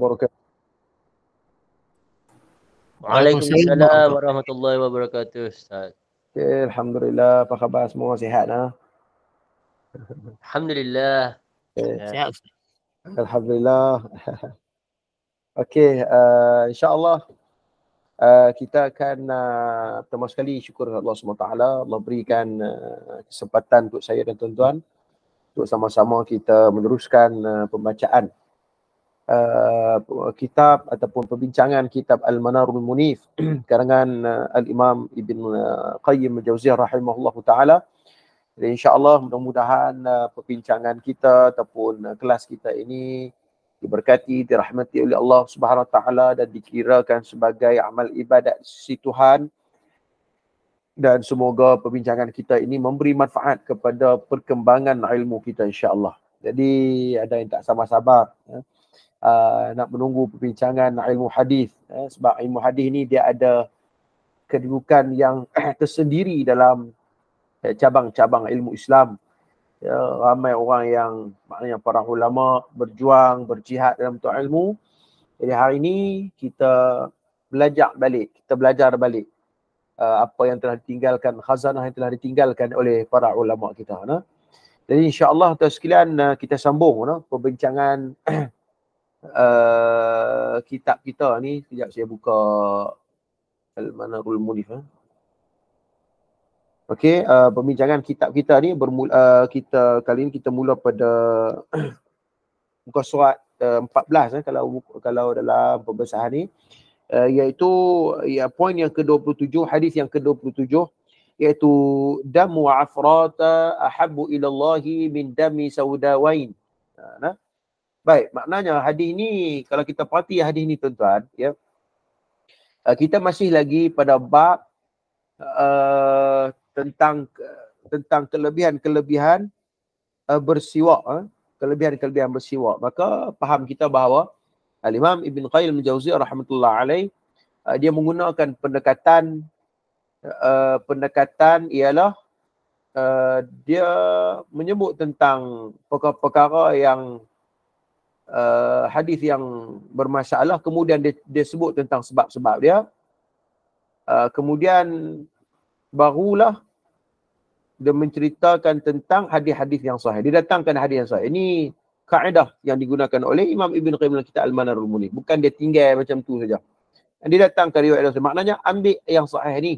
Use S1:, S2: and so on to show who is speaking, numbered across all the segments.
S1: wabarakatuh. Waalaikumsalam
S2: warahmatullahi wabarakatuh Ustaz.
S1: Okay, Alhamdulillah, apa khabar semua sihat nah?
S2: Ha? Alhamdulillah.
S1: Okay. Sihat. Alhamdulillah. Okey, uh, insya-Allah uh, kita akan uh, pertama sekali syukur kepada Allah SWT Allah berikan uh, kesempatan untuk saya dan tuan-tuan untuk sama-sama kita meneruskan uh, pembacaan uh, kitab ataupun perbincangan kitab Al-Manarul Munif karangan uh, Al-Imam Ibn uh, Qayyim Jauziyah rahimahullah ta'ala jadi insyaAllah mudah-mudahan uh, perbincangan kita ataupun uh, kelas kita ini diberkati, dirahmati oleh Allah subhanahu wa ta'ala dan dikirakan sebagai amal ibadat si Tuhan dan semoga perbincangan kita ini memberi manfaat kepada perkembangan ilmu kita insyaAllah. Jadi ada yang tak sabar-sabar. Ya uh, nak menunggu perbincangan ilmu hadis eh, sebab ilmu hadis ni dia ada kedudukan yang tersendiri dalam eh, cabang-cabang ilmu Islam. Ya, ramai orang yang maknanya para ulama berjuang, berjihad dalam tu ilmu. Jadi hari ini kita belajar balik, kita belajar balik uh, apa yang telah ditinggalkan, khazanah yang telah ditinggalkan oleh para ulama kita. Nah. Jadi insya-Allah tuan sekalian uh, kita sambung nah, perbincangan uh, kitab kita ni sekejap saya buka Al-Manarul Munif eh. Okey, uh, pembincangan kitab kita ni bermula uh, kita kali ni kita mula pada buka surat uh, 14 eh kalau kalau dalam pembahasan ni uh, iaitu ya poin yang ke-27 hadis yang ke-27 iaitu damu afrata ahabbu ila Allah min dami saudawain. Uh, nah. Baik, maknanya hadis ni kalau kita perhati hadis ni tuan-tuan, ya. uh, kita masih lagi pada bab uh, tentang tentang kelebihan-kelebihan uh, bersiwak, eh? kelebihan-kelebihan bersiwak. Maka faham kita bahawa Al-Imam Ibn Qayyim Jauzi rahmatullah alaih uh, dia menggunakan pendekatan uh, pendekatan ialah Uh, dia menyebut tentang perkara-perkara yang uh, hadis yang bermasalah kemudian dia, dia sebut tentang sebab-sebab dia uh, kemudian barulah dia menceritakan tentang hadis-hadis yang sahih dia datangkan hadis yang sahih ini kaedah yang digunakan oleh Imam Ibn Qayyim dalam kitab Al-Manarul Muni. Bukan dia tinggal macam tu saja. Dia datang ke riwayat Rasul. Maknanya ambil yang sahih ni.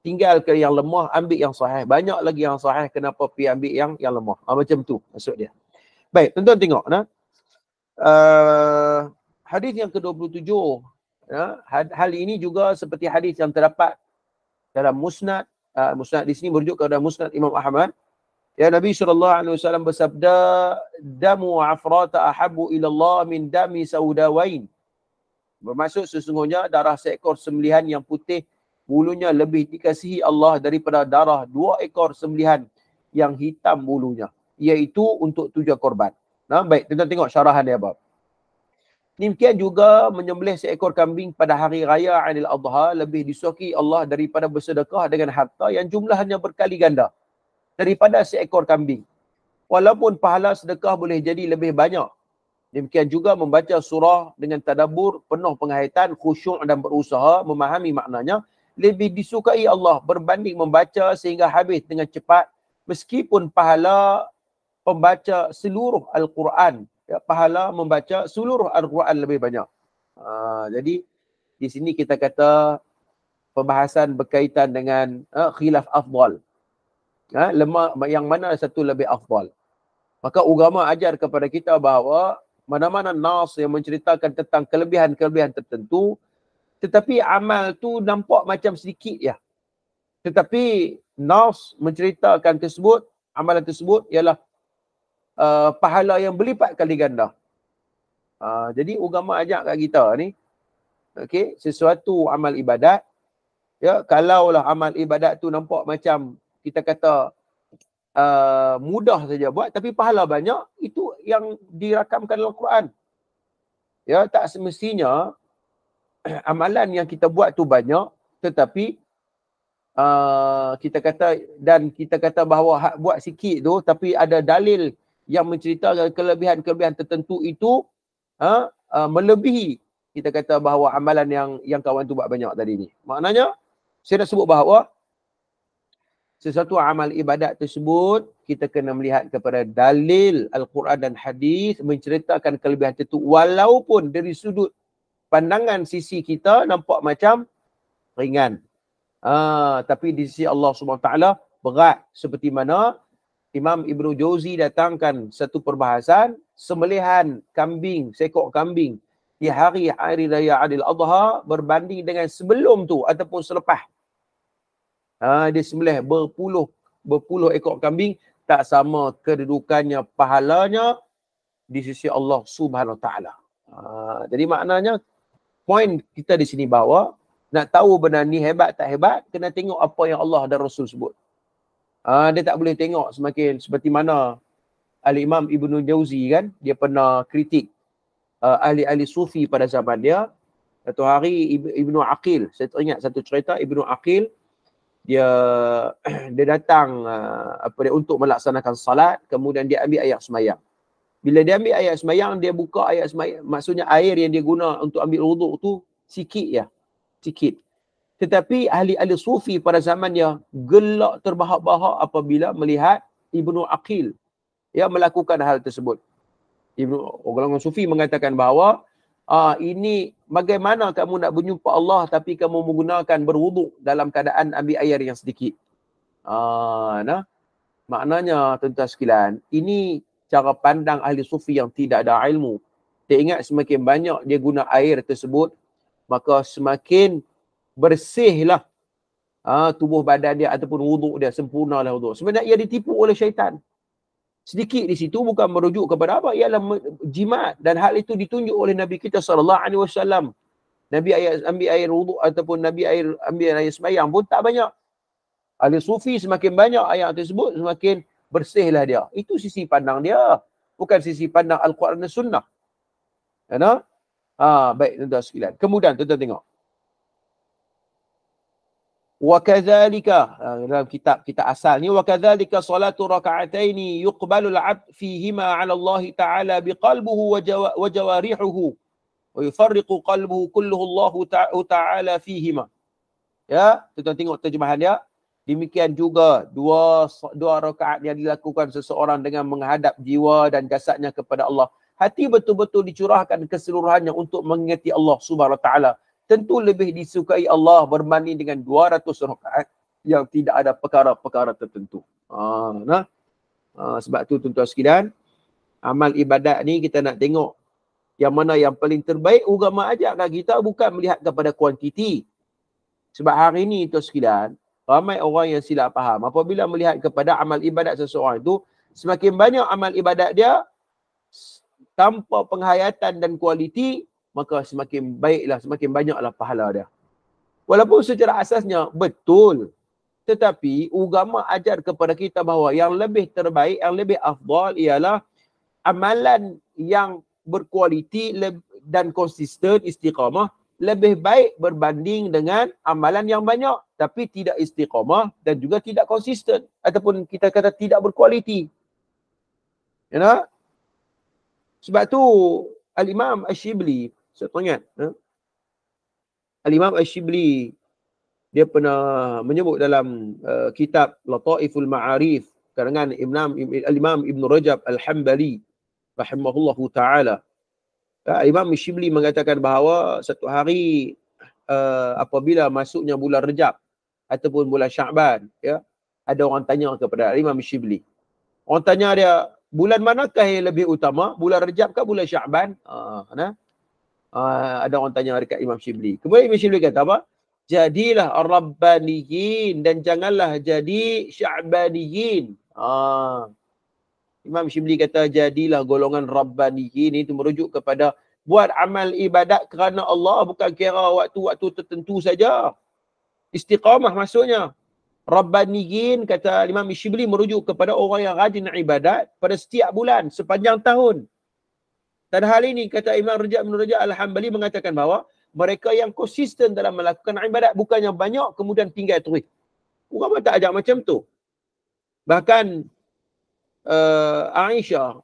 S1: Tinggalkan yang lemah, ambil yang sahih. Banyak lagi yang sahih, kenapa pergi ambil yang yang lemah. Ha, macam tu maksud dia. Baik, tuan-tuan tengok. Nah. Uh, hadis yang ke-27 ya hal ini juga seperti hadis yang terdapat dalam musnad uh, musnad di sini merujuk kepada musnad Imam Ahmad ya Nabi sallallahu alaihi wasallam bersabda damu afrata ahabu ila Allah min dami saudawain bermaksud sesungguhnya darah seekor sembelihan yang putih bulunya lebih dikasihi Allah daripada darah dua ekor sembelihan yang hitam bulunya iaitu untuk tujuh korban Nah, baik, kita tengok syarahan dia bab. Demikian juga menyembelih seekor kambing pada hari raya Aidil Adha lebih disukai Allah daripada bersedekah dengan harta yang jumlahnya berkali ganda daripada seekor kambing. Walaupun pahala sedekah boleh jadi lebih banyak. Demikian juga membaca surah dengan tadabbur penuh penghayatan, khusyuk dan berusaha memahami maknanya lebih disukai Allah berbanding membaca sehingga habis dengan cepat meskipun pahala pembaca seluruh Al-Quran. Ya, pahala membaca seluruh Al-Quran lebih banyak. Uh, jadi di sini kita kata pembahasan berkaitan dengan uh, khilaf afdal. Uh, lemak yang mana satu lebih afdal. Maka agama ajar kepada kita bahawa mana-mana nas yang menceritakan tentang kelebihan-kelebihan tertentu tetapi amal tu nampak macam sedikit ya. Tetapi nas menceritakan tersebut amalan tersebut ialah uh, pahala yang berlipat kali ganda. Uh, jadi agama ajak kat kita ni okey sesuatu amal ibadat ya kalaulah amal ibadat tu nampak macam kita kata uh, mudah saja buat tapi pahala banyak itu yang dirakamkan dalam Quran. Ya tak semestinya amalan yang kita buat tu banyak tetapi uh, kita kata dan kita kata bahawa hak buat sikit tu tapi ada dalil yang menceritakan kelebihan-kelebihan tertentu itu ha, uh, melebihi kita kata bahawa amalan yang yang kawan tu buat banyak tadi ni. Maknanya saya dah sebut bahawa sesuatu amal ibadat tersebut kita kena melihat kepada dalil Al-Quran dan hadis menceritakan kelebihan itu walaupun dari sudut pandangan sisi kita nampak macam ringan. Ha, tapi di sisi Allah SWT berat seperti mana Imam Ibnu Jauzi datangkan satu perbahasan sembelihan kambing, seekor kambing di hari Hari Raya Adil Adha berbanding dengan sebelum tu ataupun selepas. Ha, dia sembelih berpuluh berpuluh ekor kambing tak sama kedudukannya pahalanya di sisi Allah Subhanahu Taala. Ha, jadi maknanya poin kita di sini bawa nak tahu benar ni hebat tak hebat kena tengok apa yang Allah dan Rasul sebut uh, dia tak boleh tengok semakin seperti mana Al-Imam Ibn Jauzi kan, dia pernah kritik uh, ahli-ahli sufi pada zaman dia. Satu hari Ibn Aqil, saya teringat satu cerita Ibn Aqil, dia dia datang uh, apa dia untuk melaksanakan salat kemudian dia ambil ayat semayang. Bila dia ambil ayat semayang, dia buka ayat semayang. Maksudnya air yang dia guna untuk ambil wuduk tu sikit ya. Sikit. Tetapi ahli-ahli sufi pada zamannya gelak terbahak-bahak apabila melihat Ibnu Aqil yang melakukan hal tersebut. Ibnu golongan sufi mengatakan bahawa ah ini bagaimana kamu nak berjumpa Allah tapi kamu menggunakan berwuduk dalam keadaan ambil air yang sedikit. Ah nah maknanya tentang tuan ini cara pandang ahli sufi yang tidak ada ilmu. Dia ingat semakin banyak dia guna air tersebut maka semakin bersihlah uh, tubuh badan dia ataupun wuduk dia sempurna lah wuduk. Sebenarnya ia ditipu oleh syaitan. Sedikit di situ bukan merujuk kepada apa ialah jimat dan hal itu ditunjuk oleh Nabi kita sallallahu alaihi wasallam. Nabi ayat ambil air wuduk ataupun Nabi air ambil air sembahyang pun tak banyak. Ahli sufi semakin banyak ayat tersebut semakin bersihlah dia. Itu sisi pandang dia. Bukan sisi pandang Al-Quran dan Sunnah. Ya, ha, baik tuan-tuan sekalian. Kemudian tuan-tuan tengok wa kadzalika ah, dalam kitab kita asal ni wa kadzalika salatu rak'ataini yuqbalu al'abd fihi ma 'ala Allah ta'ala biqalbihi wa jawarihuhu wa yufarriqu qalbuhu kulluhu Allah ta'ala fihi ma ya kita tengok terjemahan dia demikian juga dua dua rakaat yang dilakukan seseorang dengan menghadap jiwa dan jasadnya kepada Allah hati betul-betul dicurahkan keseluruhannya untuk mengingati Allah subhanahu wa ta'ala tentu lebih disukai Allah berbanding dengan 200 rakaat yang tidak ada perkara-perkara tertentu. Ha, nah. Ha, sebab tu tuan-tuan sekalian, amal ibadat ni kita nak tengok yang mana yang paling terbaik agama ajarkan kita bukan melihat kepada kuantiti. Sebab hari ini tuan sekalian, ramai orang yang silap faham. Apabila melihat kepada amal ibadat seseorang itu, semakin banyak amal ibadat dia tanpa penghayatan dan kualiti, maka semakin baiklah, semakin banyaklah pahala dia. Walaupun secara asasnya betul, tetapi agama ajar kepada kita bahawa yang lebih terbaik, yang lebih afdal ialah amalan yang berkualiti dan konsisten istiqamah lebih baik berbanding dengan amalan yang banyak tapi tidak istiqamah dan juga tidak konsisten ataupun kita kata tidak berkualiti. You ya know? Sebab tu Al-Imam Ash-Shibli saya teringat eh? Al-Imam Al-Shibli dia pernah menyebut dalam uh, kitab Lataiful Ma'arif karangan Imam Al-Imam Ibn Rajab Al-Hambali rahimahullahu taala uh, ha, Imam Al-Shibli mengatakan bahawa satu hari uh, apabila masuknya bulan Rajab ataupun bulan Syaban ya ada orang tanya kepada Imam Al-Shibli orang tanya dia bulan manakah yang lebih utama bulan Rajab ke bulan Syaban uh, ah, nah uh, ada orang tanya dekat Imam Syibli. Kemudian Imam Syibli kata apa? Jadilah Rabbaniyin dan janganlah jadi Syabaniyin. Uh, Imam Syibli kata jadilah golongan Rabbaniyin itu merujuk kepada buat amal ibadat kerana Allah bukan kira waktu-waktu tertentu saja. Istiqamah maksudnya. Rabbaniyin kata Imam Syibli merujuk kepada orang yang rajin ibadat pada setiap bulan sepanjang tahun. Dan hal ini kata Imam Rajab bin Rajab Al-Hambali mengatakan bahawa mereka yang konsisten dalam melakukan ibadat bukannya banyak kemudian tinggal terus. Orang pun tak ajak macam tu. Bahkan uh, Aisyah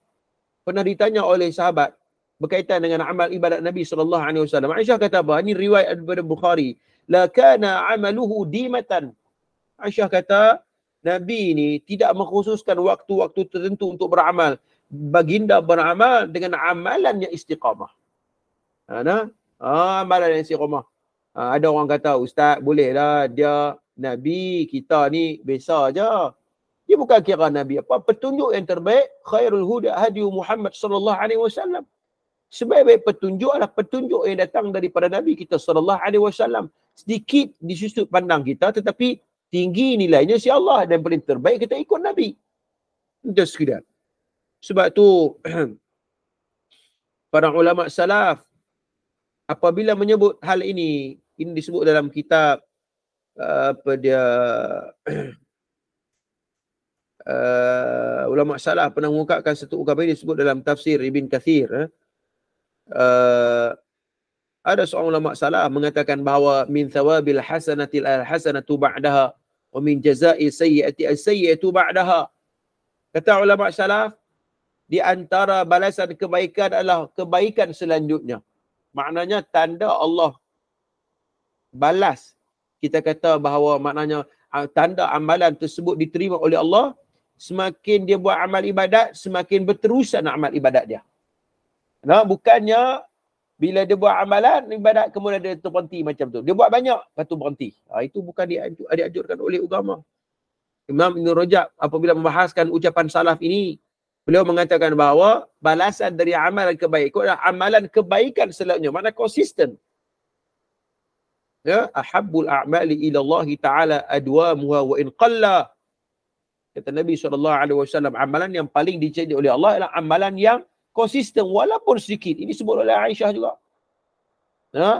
S1: pernah ditanya oleh sahabat berkaitan dengan amal ibadat Nabi sallallahu alaihi wasallam. Aisyah kata apa? Ini riwayat daripada Bukhari. La kana amaluhu dimatan. Aisyah kata Nabi ini tidak mengkhususkan waktu-waktu tertentu untuk beramal baginda beramal dengan amalan yang istiqamah. Ha, nah? ha, amalan yang istiqamah. Ha, ada orang kata, ustaz bolehlah dia Nabi kita ni biasa aja. Dia bukan kira Nabi apa. Petunjuk yang terbaik khairul huda hadi Muhammad sallallahu alaihi wasallam. Sebaik-baik petunjuk adalah petunjuk yang datang daripada Nabi kita sallallahu alaihi wasallam. Sedikit di sudut pandang kita tetapi tinggi nilainya si Allah dan paling terbaik kita ikut Nabi. Itu sekedar. Sebab tu para ulama salaf apabila menyebut hal ini, ini disebut dalam kitab uh, apa dia uh, ulama salaf pernah mengungkapkan satu ungkapan ini disebut dalam tafsir Ibn Kathir. Eh. Uh, ada seorang ulama salaf mengatakan bahawa min thawabil hasanatil al hasanatu ba'daha wa min jazai sayyiati as sayyiatu ba'daha kata ulama salaf di antara balasan kebaikan adalah kebaikan selanjutnya. Maknanya tanda Allah balas. Kita kata bahawa maknanya ah, tanda amalan tersebut diterima oleh Allah. Semakin dia buat amal ibadat, semakin berterusan amal ibadat dia. Nah, bukannya bila dia buat amalan ibadat kemudian dia terhenti macam tu. Dia buat banyak, lepas tu berhenti. Ha, itu bukan dianjurkan oleh agama. Imam Ibn Rajab apabila membahaskan ucapan salaf ini, Beliau mengatakan bahawa balasan dari amalan kebaikan adalah amalan kebaikan selalunya. Mana konsisten. Ya, ahabbul a'mali ila Allah taala adwamuha wa in qalla. Kata Nabi sallallahu alaihi wasallam amalan yang paling dicintai oleh Allah adalah amalan yang konsisten walaupun sedikit. Ini sebut oleh Aisyah juga. Ya,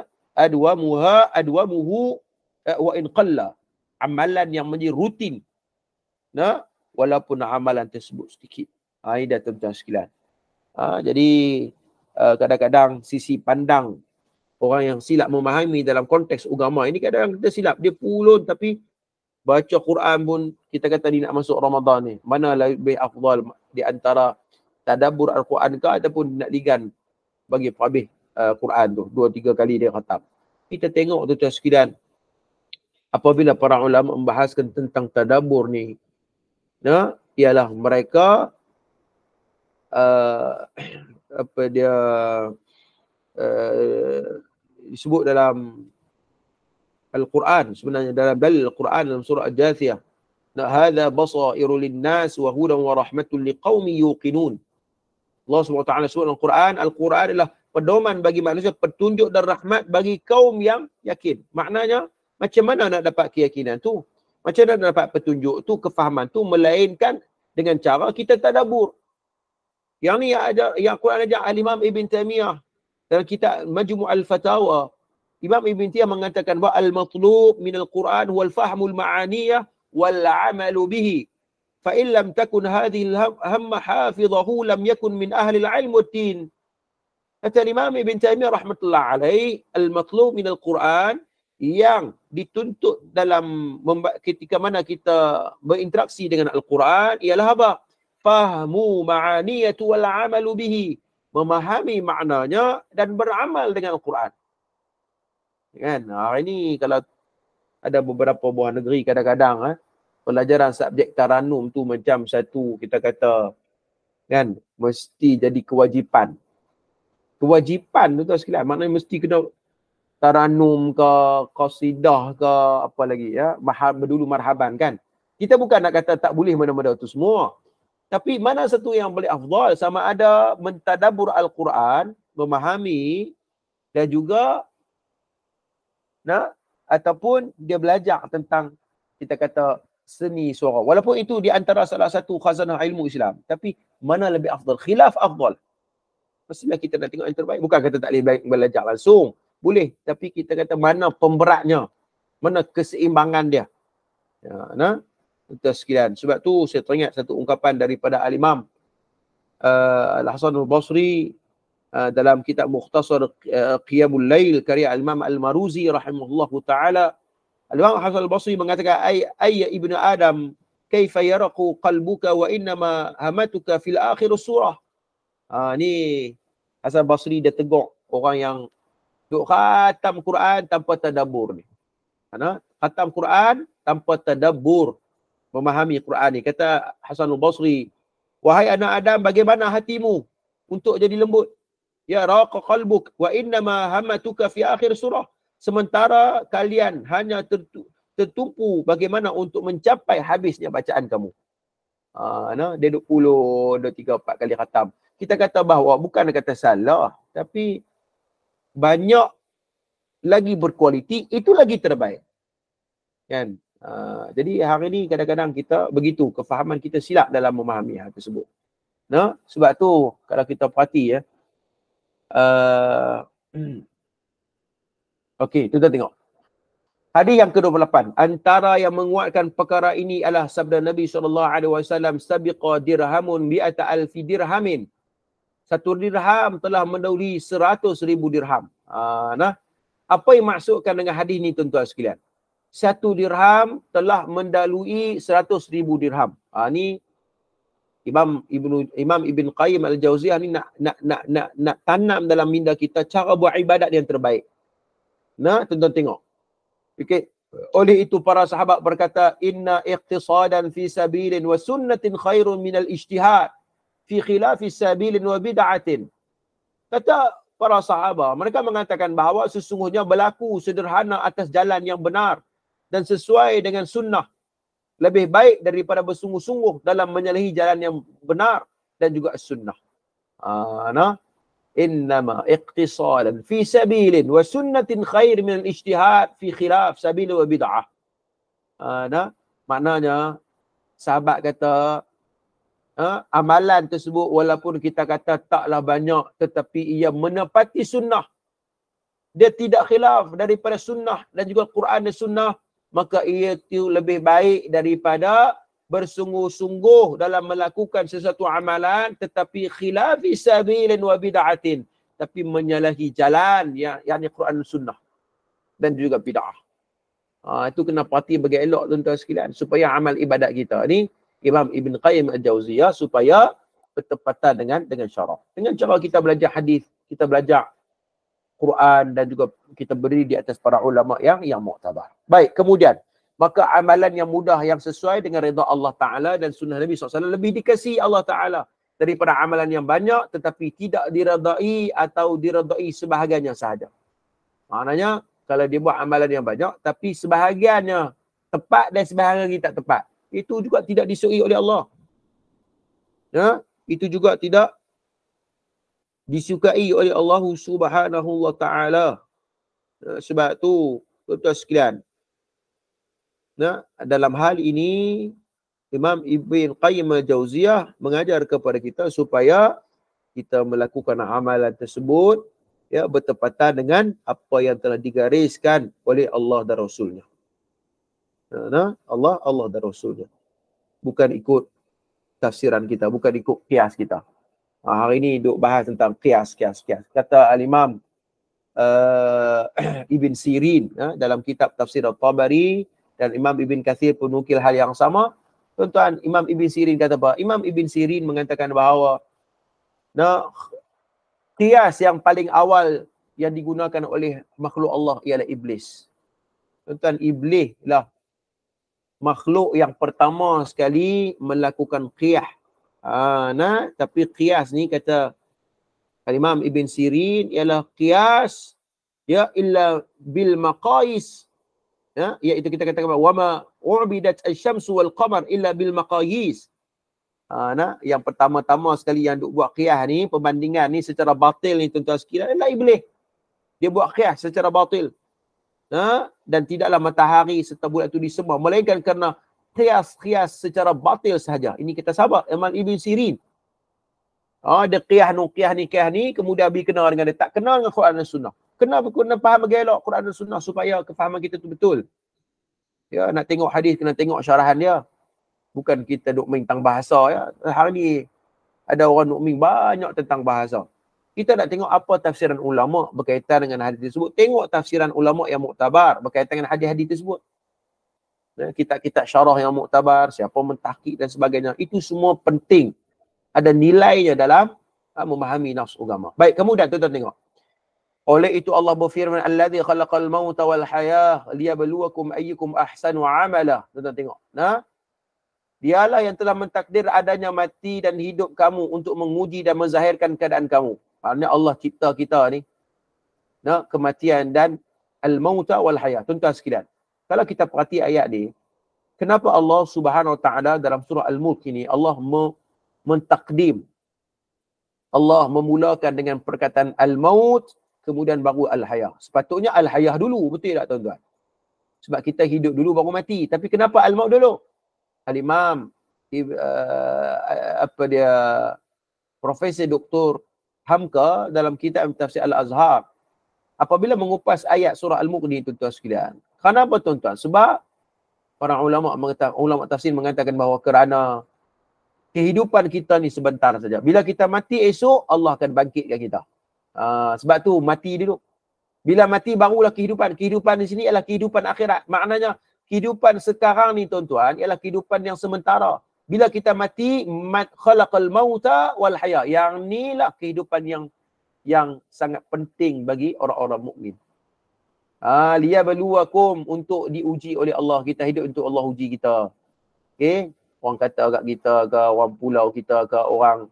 S1: adwamuha adwamuhu eh, wa in qalla. Amalan yang menjadi rutin. Nah, ya, walaupun amalan tersebut sedikit. Ah ini datang macam sekilan. Ah ha, jadi uh, kadang-kadang sisi pandang orang yang silap memahami dalam konteks agama ini kadang-kadang kita silap dia pulun tapi baca Quran pun kita kata ni nak masuk Ramadan ni mana lebih afdal di antara tadabbur al-Quran ke ataupun nak ligan bagi habis uh, Quran tu dua tiga kali dia kata. Kita tengok tu sekilan apabila para ulama membahaskan tentang tadabur ni nah ialah mereka uh, apa dia uh, disebut dalam Al-Quran sebenarnya dalam dal Al-Quran dalam surah Al-Jathiyah. Nah, hadza basairu lin-nas wa hudan wa rahmatul liqaumin yuqinun. Allah SWT sebut dalam Al-Quran, Al-Quran adalah pedoman bagi manusia, petunjuk dan rahmat bagi kaum yang yakin. Maknanya, macam mana nak dapat keyakinan tu? Macam mana nak dapat petunjuk tu, kefahaman tu, melainkan dengan cara kita tadabur. Yang ni yang ada yang Quran ajar Al Imam Ibn Taymiyah dalam kitab Majmu' Al Fatawa. Imam Ibn Taymiyah mengatakan bahawa al matlub min al Quran wal fahmul al ma'aniyah wal 'amal bihi. Fa in lam takun hadhihi al hamma hafidhahu lam yakun min ahli al 'ilm wat din. Kata Imam Ibn Taymiyah rahmatullah alaihi al matlub min al Quran yang dituntut dalam ketika mana kita berinteraksi dengan Al-Quran ialah apa? fahmu ma'aniyatu wal amalu bihi memahami maknanya dan beramal dengan Al-Quran. Kan? Hari ini kalau ada beberapa buah negeri kadang-kadang eh, pelajaran subjek taranum tu macam satu kita kata kan mesti jadi kewajipan. Kewajipan tu tu sekali maknanya mesti kena taranum ke qasidah ke apa lagi ya mahab dulu marhaban kan. Kita bukan nak kata tak boleh mana-mana tu semua tapi mana satu yang boleh afdal sama ada mentadabur Al-Quran, memahami dan juga nah ataupun dia belajar tentang kita kata seni suara. Walaupun itu di antara salah satu khazanah ilmu Islam. Tapi mana lebih afdal? Khilaf afdal. Mestilah kita nak tengok yang terbaik. Bukan kata tak boleh belajar langsung. Boleh. Tapi kita kata mana pemberatnya. Mana keseimbangan dia. Ya, nah kita sekalian. Sebab tu saya teringat satu ungkapan daripada Al-Imam uh, Al-Hasan al-Basri uh, dalam kitab Mukhtasar uh, Qiyamul Lail karya Al-Imam Al-Maruzi rahimahullahu taala. Al-Imam Al-Hasan al-Basri mengatakan ay ay ibnu Adam kaifa yaraqu qalbuka wa inma hamatuka fil akhir surah. Ha uh, ni Al Basri dia tegur orang yang duk khatam Quran tanpa tadabur ni. Ana khatam Quran tanpa tadabbur memahami Quran ni. Kata Al Basri, wahai anak Adam bagaimana hatimu untuk jadi lembut? Ya raqa qalbuk wa inna ma hamatuka fi akhir surah. Sementara kalian hanya tertumpu bagaimana untuk mencapai habisnya bacaan kamu. No ha, uh, nah, dia 20, 23, 4 kali khatam. Kita kata bahawa bukan kata salah, tapi banyak lagi berkualiti itu lagi terbaik. Kan? Uh, jadi hari ni kadang-kadang kita begitu kefahaman kita silap dalam memahami hal tersebut. No? Sebab tu kalau kita perhati ya. Uh, Okey, kita tengok. Hadis yang ke-28, antara yang menguatkan perkara ini adalah sabda Nabi sallallahu alaihi wasallam sabiqa dirhamun biata alfi dirhamin. Satu dirham telah mendahului seratus ribu dirham. Uh, nah, apa yang maksudkan dengan hadis ni tuan-tuan sekalian? satu dirham telah mendalui seratus ribu dirham. Ha, ni Imam Ibnu Imam Ibn Qayyim al Jawziah ni nak, nak nak nak nak tanam dalam minda kita cara buat ibadat yang terbaik. Nah, tuan-tuan tengok. Okey. Oleh itu para sahabat berkata inna iqtisadan fi sabilin wa sunnatin khairun min al-ijtihad fi khilafi sabilin wa bid'atin. Kata para sahabat, mereka mengatakan bahawa sesungguhnya berlaku sederhana atas jalan yang benar dan sesuai dengan sunnah lebih baik daripada bersungguh-sungguh dalam menyalahi jalan yang benar dan juga sunnah. Ana ah, inna ma iqtisalan fi sabilin wa sunnatin khair min al-ijtihad fi khilaf sabil wa bid'ah. Ana ah, maknanya sahabat kata ha, amalan tersebut walaupun kita kata taklah banyak tetapi ia menepati sunnah dia tidak khilaf daripada sunnah dan juga Quran dan sunnah maka ia tiu lebih baik daripada bersungguh-sungguh dalam melakukan sesuatu amalan tetapi khilafi sabilin wa bid'atin tapi menyalahi jalan yang yakni Quran dan sunnah dan juga bid'ah. Ha, itu kena perhati bagi elok tuan-tuan sekalian supaya amal ibadat kita ni Imam Ibn Qayyim Al-Jauziyah supaya bertepatan dengan dengan syarak. Dengan cara kita belajar hadis, kita belajar Quran dan juga kita beri di atas para ulama yang yang muktabar. Baik, kemudian maka amalan yang mudah yang sesuai dengan redha Allah Taala dan sunnah Nabi SAW lebih dikasihi Allah Taala daripada amalan yang banyak tetapi tidak diradai atau diradai sebahagiannya sahaja. Maknanya kalau dia buat amalan yang banyak tapi sebahagiannya tepat dan sebahagian lagi tak tepat. Itu juga tidak disukai oleh Allah. Ya, itu juga tidak disukai oleh Allah Subhanahu wa taala. Eh, sebab tu tuan-tuan sekalian. Nah, dalam hal ini Imam Ibn Qayyim Jauziyah mengajar kepada kita supaya kita melakukan amalan tersebut ya bertepatan dengan apa yang telah digariskan oleh Allah dan Rasulnya. Nah, Allah Allah dan Rasulnya. Bukan ikut tafsiran kita, bukan ikut kias kita uh, hari ni duk bahas tentang kias kias kias kata al-imam uh, ibn sirin uh, dalam kitab tafsir al tabari dan imam ibn kathir pun nukil hal yang sama tuan-tuan imam ibn sirin kata apa imam ibn sirin mengatakan bahawa nah kias yang paling awal yang digunakan oleh makhluk Allah ialah iblis tuan-tuan iblis lah makhluk yang pertama sekali melakukan kias nah tapi qiyas ni kata Imam Ibn Sirin ialah qiyas ya illa bil maqais ya iaitu kita katakan wa ma ubidat asy-syamsu wal qamar illa bil maqais ana ah, yang pertama-tama sekali yang duk buat qiyas ni perbandingan ni secara batil ni tuan-tuan sekalian ialah iblis dia buat qiyas secara batil nah ha? dan tidaklah matahari serta bulan itu disembah melainkan kerana qiyas-qiyas secara batil sahaja. Ini kita sabar. Imam Ibn Sirin. Ha, dia qiyah nu, qiyah ni, qiyah ni, kemudian habis kenal dengan dia. Tak kenal dengan Quran dan Sunnah. Kena berkena faham gelok Quran dan Sunnah supaya kefahaman kita tu betul. Ya, nak tengok hadis, kena tengok syarahan dia. Bukan kita duk main tentang bahasa ya. Hari ni ada orang duk main banyak tentang bahasa. Kita nak tengok apa tafsiran ulama berkaitan dengan hadis tersebut. Tengok tafsiran ulama yang muktabar berkaitan dengan hadis-hadis tersebut ya, kita kitab syarah yang muktabar, siapa mentahkik dan sebagainya. Itu semua penting. Ada nilainya dalam ha, memahami nafsu agama. Baik, kemudian tuan-tuan tengok. Oleh itu Allah berfirman allazi khalaqal mauta wal hayah liyabluwakum ayyukum ahsanu amala. Tuan-tuan tengok. Nah. Dialah yang telah mentakdir adanya mati dan hidup kamu untuk menguji dan menzahirkan keadaan kamu. Maknanya Allah cipta kita ni. Nah, kematian dan al-mauta wal hayah. Tuan-tuan sekalian kalau kita perhati ayat ni, kenapa Allah Subhanahu Wa Taala dalam surah Al-Mulk ini Allah me- mentakdim Allah memulakan dengan perkataan al-maut kemudian baru al-hayah. Sepatutnya al-hayah dulu, betul tak tuan-tuan? Sebab kita hidup dulu baru mati. Tapi kenapa al-maut dulu? Al-Imam uh, apa dia Profesor doktor Hamka dalam kitab tafsir Al-Azhar apabila mengupas ayat surah Al-Mukni tuan-tuan sekalian, Kenapa tuan-tuan? Sebab para ulama mengatakan ulama tafsir mengatakan bahawa kerana kehidupan kita ni sebentar saja. Bila kita mati esok Allah akan bangkitkan kita. Uh, sebab tu mati dulu. Bila mati barulah kehidupan. Kehidupan di sini ialah kehidupan akhirat. Maknanya kehidupan sekarang ni tuan-tuan ialah kehidupan yang sementara. Bila kita mati mat khalaqal mauta wal haya. Yang inilah kehidupan yang yang sangat penting bagi orang-orang mukmin. Ah, liya baluwakum untuk diuji oleh Allah kita hidup untuk Allah uji kita okay? orang kata kat kita ke orang pulau kita ke orang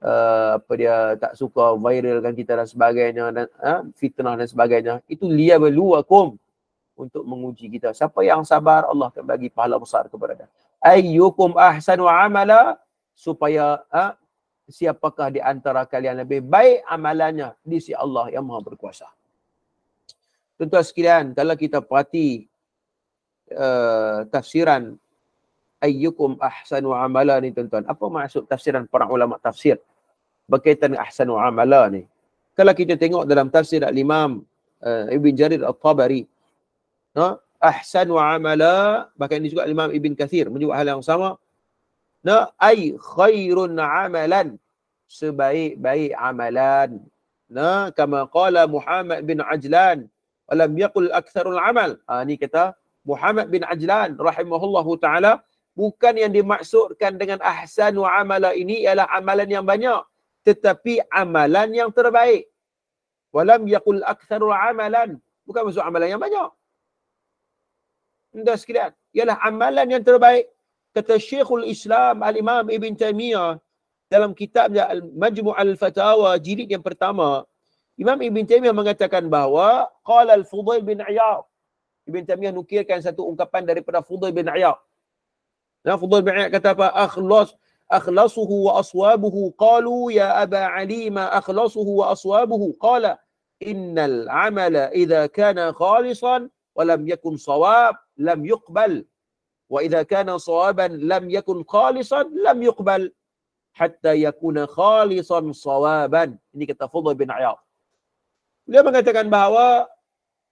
S1: uh, apa dia tak suka viral kan kita dan sebagainya dan uh, fitnah dan sebagainya itu liya baluwakum untuk menguji kita siapa yang sabar Allah akan bagi pahala besar kepada dia ayyukum wa amala supaya uh, siapakah di antara kalian lebih baik amalannya di si Allah yang Maha berkuasa Tuan-tuan sekalian, kalau kita perhati uh, tafsiran ayyukum ahsan wa amala ni tuan-tuan, apa maksud tafsiran para ulama tafsir berkaitan ahsan wa amala ni? Kalau kita tengok dalam tafsir al-Imam uh, Ibn Jarir al-Tabari, no? ahsan wa amala bahkan ini juga Imam Ibn Kathir menyebut hal yang sama no ai khairun amalan sebaik-baik amalan Nah, kama qala Muhammad bin Ajlan lam yaqul Aksarul amal ha ni kata Muhammad bin Ajlan rahimahullahu taala bukan yang dimaksudkan dengan ahsan wa amala ini ialah amalan yang banyak tetapi amalan yang terbaik walam yaqul Aksarul amalan bukan maksud amalan yang banyak Indah sekiranya. Ialah amalan yang terbaik. Kata Syekhul Islam Al-Imam Ibn Taymiyyah dalam kitabnya Al-Majmu' fatawa jilid yang pertama Imam Ibn Taymiyah mengatakan bahawa qala al-Fudail bin Iyad. Ibn Taymiyah nukilkan satu ungkapan daripada Fudail bin Iyad. Nah, Fudail bin Iyad kata apa? Akhlas akhlasuhu wa aswabuhu qalu ya Aba Ali ma akhlasuhu wa aswabuhu qala innal amala idza kana khalisan wa lam yakun sawab lam yuqbal wa idza kana sawaban lam yakun khalisan lam yuqbal hatta yakuna khalisan sawaban ini kata Fudail bin Iyad Beliau mengatakan bahawa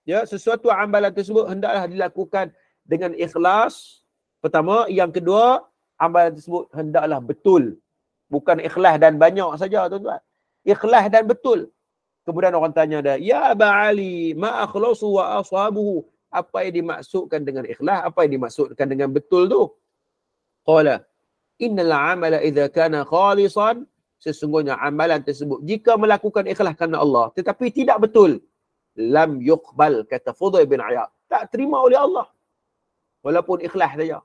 S1: ya sesuatu amalan tersebut hendaklah dilakukan dengan ikhlas. Pertama, yang kedua, amalan tersebut hendaklah betul. Bukan ikhlas dan banyak saja tuan-tuan. Ikhlas dan betul. Kemudian orang tanya dia, "Ya Aba Ali, ma akhlasu wa ashabuhu?" Apa yang dimaksudkan dengan ikhlas? Apa yang dimaksudkan dengan betul tu? Qala, "Innal amala idza kana khalisan sesungguhnya amalan tersebut jika melakukan ikhlas kerana Allah tetapi tidak betul lam yuqbal kata Fudail bin Ayyad tak terima oleh Allah walaupun ikhlas saja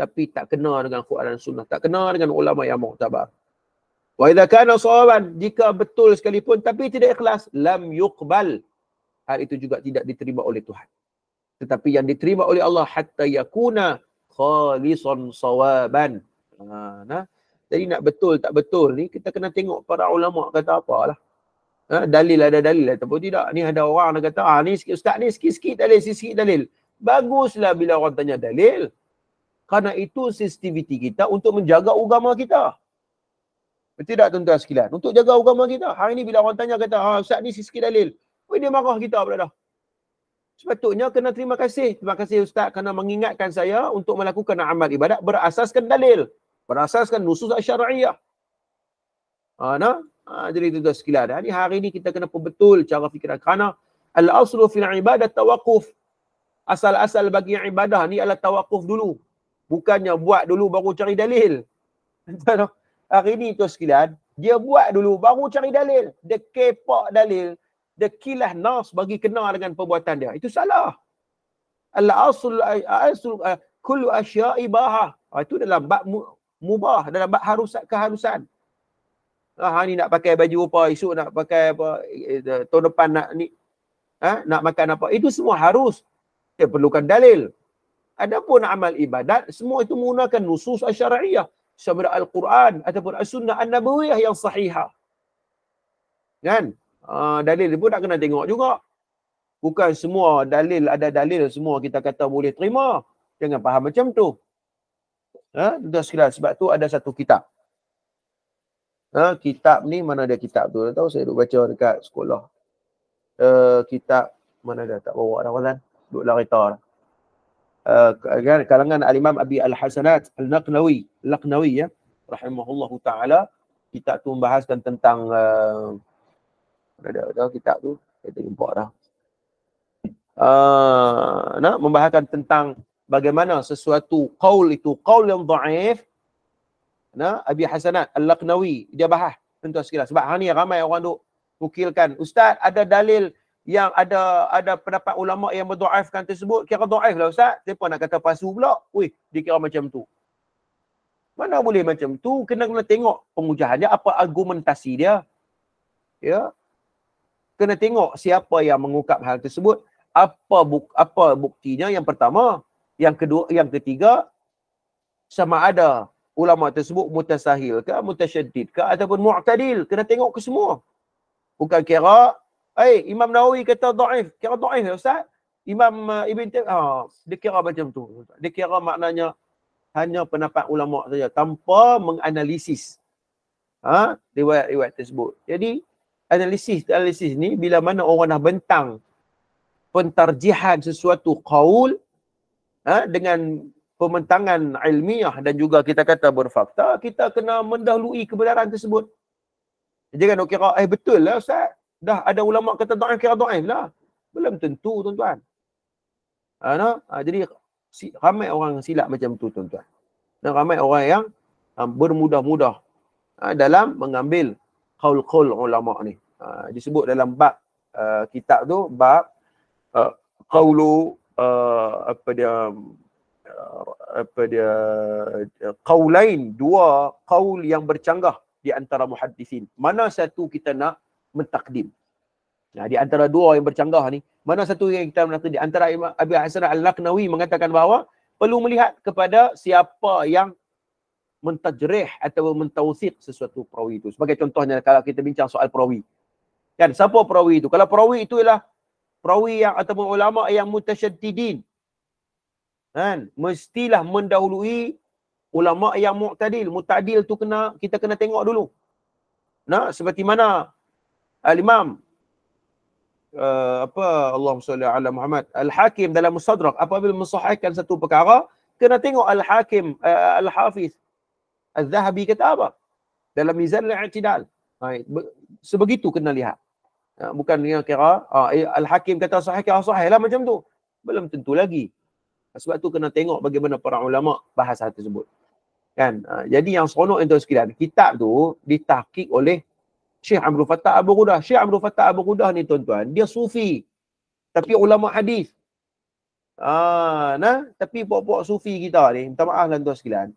S1: tapi tak kena dengan Quran dan sunnah tak kena dengan ulama yang muktabar wa idza kana sawaban jika betul sekalipun tapi tidak ikhlas lam yuqbal hal itu juga tidak diterima oleh Tuhan tetapi yang diterima oleh Allah hatta yakuna khalisan sawaban ah, nah jadi nak betul tak betul ni kita kena tengok para ulama kata apalah. Ha, dalil ada dalil ataupun tidak. Ni ada orang nak kata ah ni sikit ustaz ni sikit-sikit dalil sikit-sikit dalil. Baguslah bila orang tanya dalil. Karena itu sensitiviti kita untuk menjaga agama kita. Betul tak tuan-tuan sekalian? Untuk jaga agama kita. Hari ni bila orang tanya kata ah ustaz ni sikit-sikit dalil. Oi dia marah kita pula dah. Sepatutnya kena terima kasih. Terima kasih ustaz kerana mengingatkan saya untuk melakukan amal ibadat berasaskan dalil berasaskan nusus asyariah. Ha, nah? ha, jadi itu sekilas. Jadi ah, hari ini kita kena perbetul cara fikiran. Kerana al-aslu fil ibadah tawakuf. Asal-asal bagi ibadah ni adalah tawakuf dulu. Bukannya buat dulu baru cari dalil. hari ini itu sekilas. Dia buat dulu baru cari dalil. Dia kepak dalil. Dia kilah nas bagi kenal dengan perbuatan dia. Itu salah. Al-aslu, al-aslu, uh, kullu asya'i bahah. Ha, itu dalam bab mubah dalam bab harus keharusan. Ah, ha, ni nak pakai baju apa, esok nak pakai apa, eh, eh, tahun depan nak ni ha, nak makan apa, itu semua harus. Dia perlukan dalil. Adapun amal ibadat, semua itu menggunakan nusus asyariah. Sama Al-Quran ataupun As-Sunnah An-Nabawiyah yang sahihah. Kan? Ha, dalil pun nak kena tengok juga. Bukan semua dalil, ada dalil semua kita kata boleh terima. Jangan faham macam tu ha, duduk sekilas. Sebab tu ada satu kitab. Ha, kitab ni mana ada kitab tu? Tak tahu saya duduk baca dekat sekolah. Uh, kitab mana ada tak bawa dah kan? Duduk lah kereta Uh, kalangan Al-Imam Abi Al-Hasanat Al-Naqnawi Al-Naqnawi ya Rahimahullah Ta'ala Kitab tu membahaskan tentang uh, ada, ada kitab tu Kita jumpa dah uh, Nak membahaskan tentang bagaimana sesuatu qaul itu qaul yang dhaif na Abi Hasanat Al-Laqnawi dia bahas tentu sekilas sebab hari ni ramai orang duk mukilkan ustaz ada dalil yang ada ada pendapat ulama yang berdhaifkan tersebut kira dhaif lah ustaz siapa nak kata palsu pula weh dia kira macam tu mana boleh macam tu kena kena tengok pengujahannya apa argumentasi dia ya kena tengok siapa yang mengungkap hal tersebut apa buk, apa buktinya yang pertama yang kedua, yang ketiga sama ada ulama tersebut mutasahil ke, mutasyaddid ke ataupun mu'tadil, kena tengok ke semua. Bukan kira, Eh, hey, Imam Nawawi kata dhaif." Kira dhaif ya ustaz? Imam uh, Ibn Taymiyyah, ha, ah, dia kira macam tu. Dia kira maknanya hanya pendapat ulama saja tanpa menganalisis ha, riwayat-riwayat tersebut. Jadi analisis analisis ni bila mana orang dah bentang pentarjihan sesuatu kaul ha, dengan pementangan ilmiah dan juga kita kata berfakta, kita kena mendahului kebenaran tersebut. Jangan nak kira, eh betul lah Ustaz. Dah ada ulama kata da'if, kira da'if lah. Belum tentu tuan-tuan. Ha, no? ha, jadi si, ramai orang silap macam tu tuan-tuan. Dan ramai orang yang ha, bermudah-mudah ha, dalam mengambil qaul-qaul ulama ni. Ha, disebut dalam bab uh, kitab tu, bab uh, qaulu uh, apa dia uh, apa dia qaulain uh, dua qaul yang bercanggah di antara muhaddisin mana satu kita nak mentakdim nah di antara dua yang bercanggah ni mana satu yang kita nak di antara Imam Abi Hasan al laknawi mengatakan bahawa perlu melihat kepada siapa yang mentajrih atau mentausik sesuatu perawi itu. Sebagai contohnya kalau kita bincang soal perawi. Kan siapa perawi itu? Kalau perawi itu ialah perawi yang ataupun ulama yang mutasyaddidin kan mestilah mendahului ulama yang mu'tadil mu'tadil tu kena kita kena tengok dulu nah seperti mana al imam uh, apa Allahumma salli ala Muhammad al hakim dalam musadrak apabila mensahihkan satu perkara kena tengok al hakim uh, al hafiz al zahabi kata apa dalam mizan al i'tidal sebegitu kena lihat Ah, bukan dengan kira ah, eh, al-hakim kata sahih kira sahih lah macam tu belum tentu lagi ah, sebab tu kena tengok bagaimana para ulama bahasa tersebut kan jadi yang seronok itu sekalian kitab tu ditakik oleh Syekh Abdul Fattah Abu Rudah Syekh Abdul Fattah Abu Rudah ni tuan-tuan dia sufi tapi ulama hadis ah nah tapi pokok puak sufi kita ni minta maaf lah tuan sekalian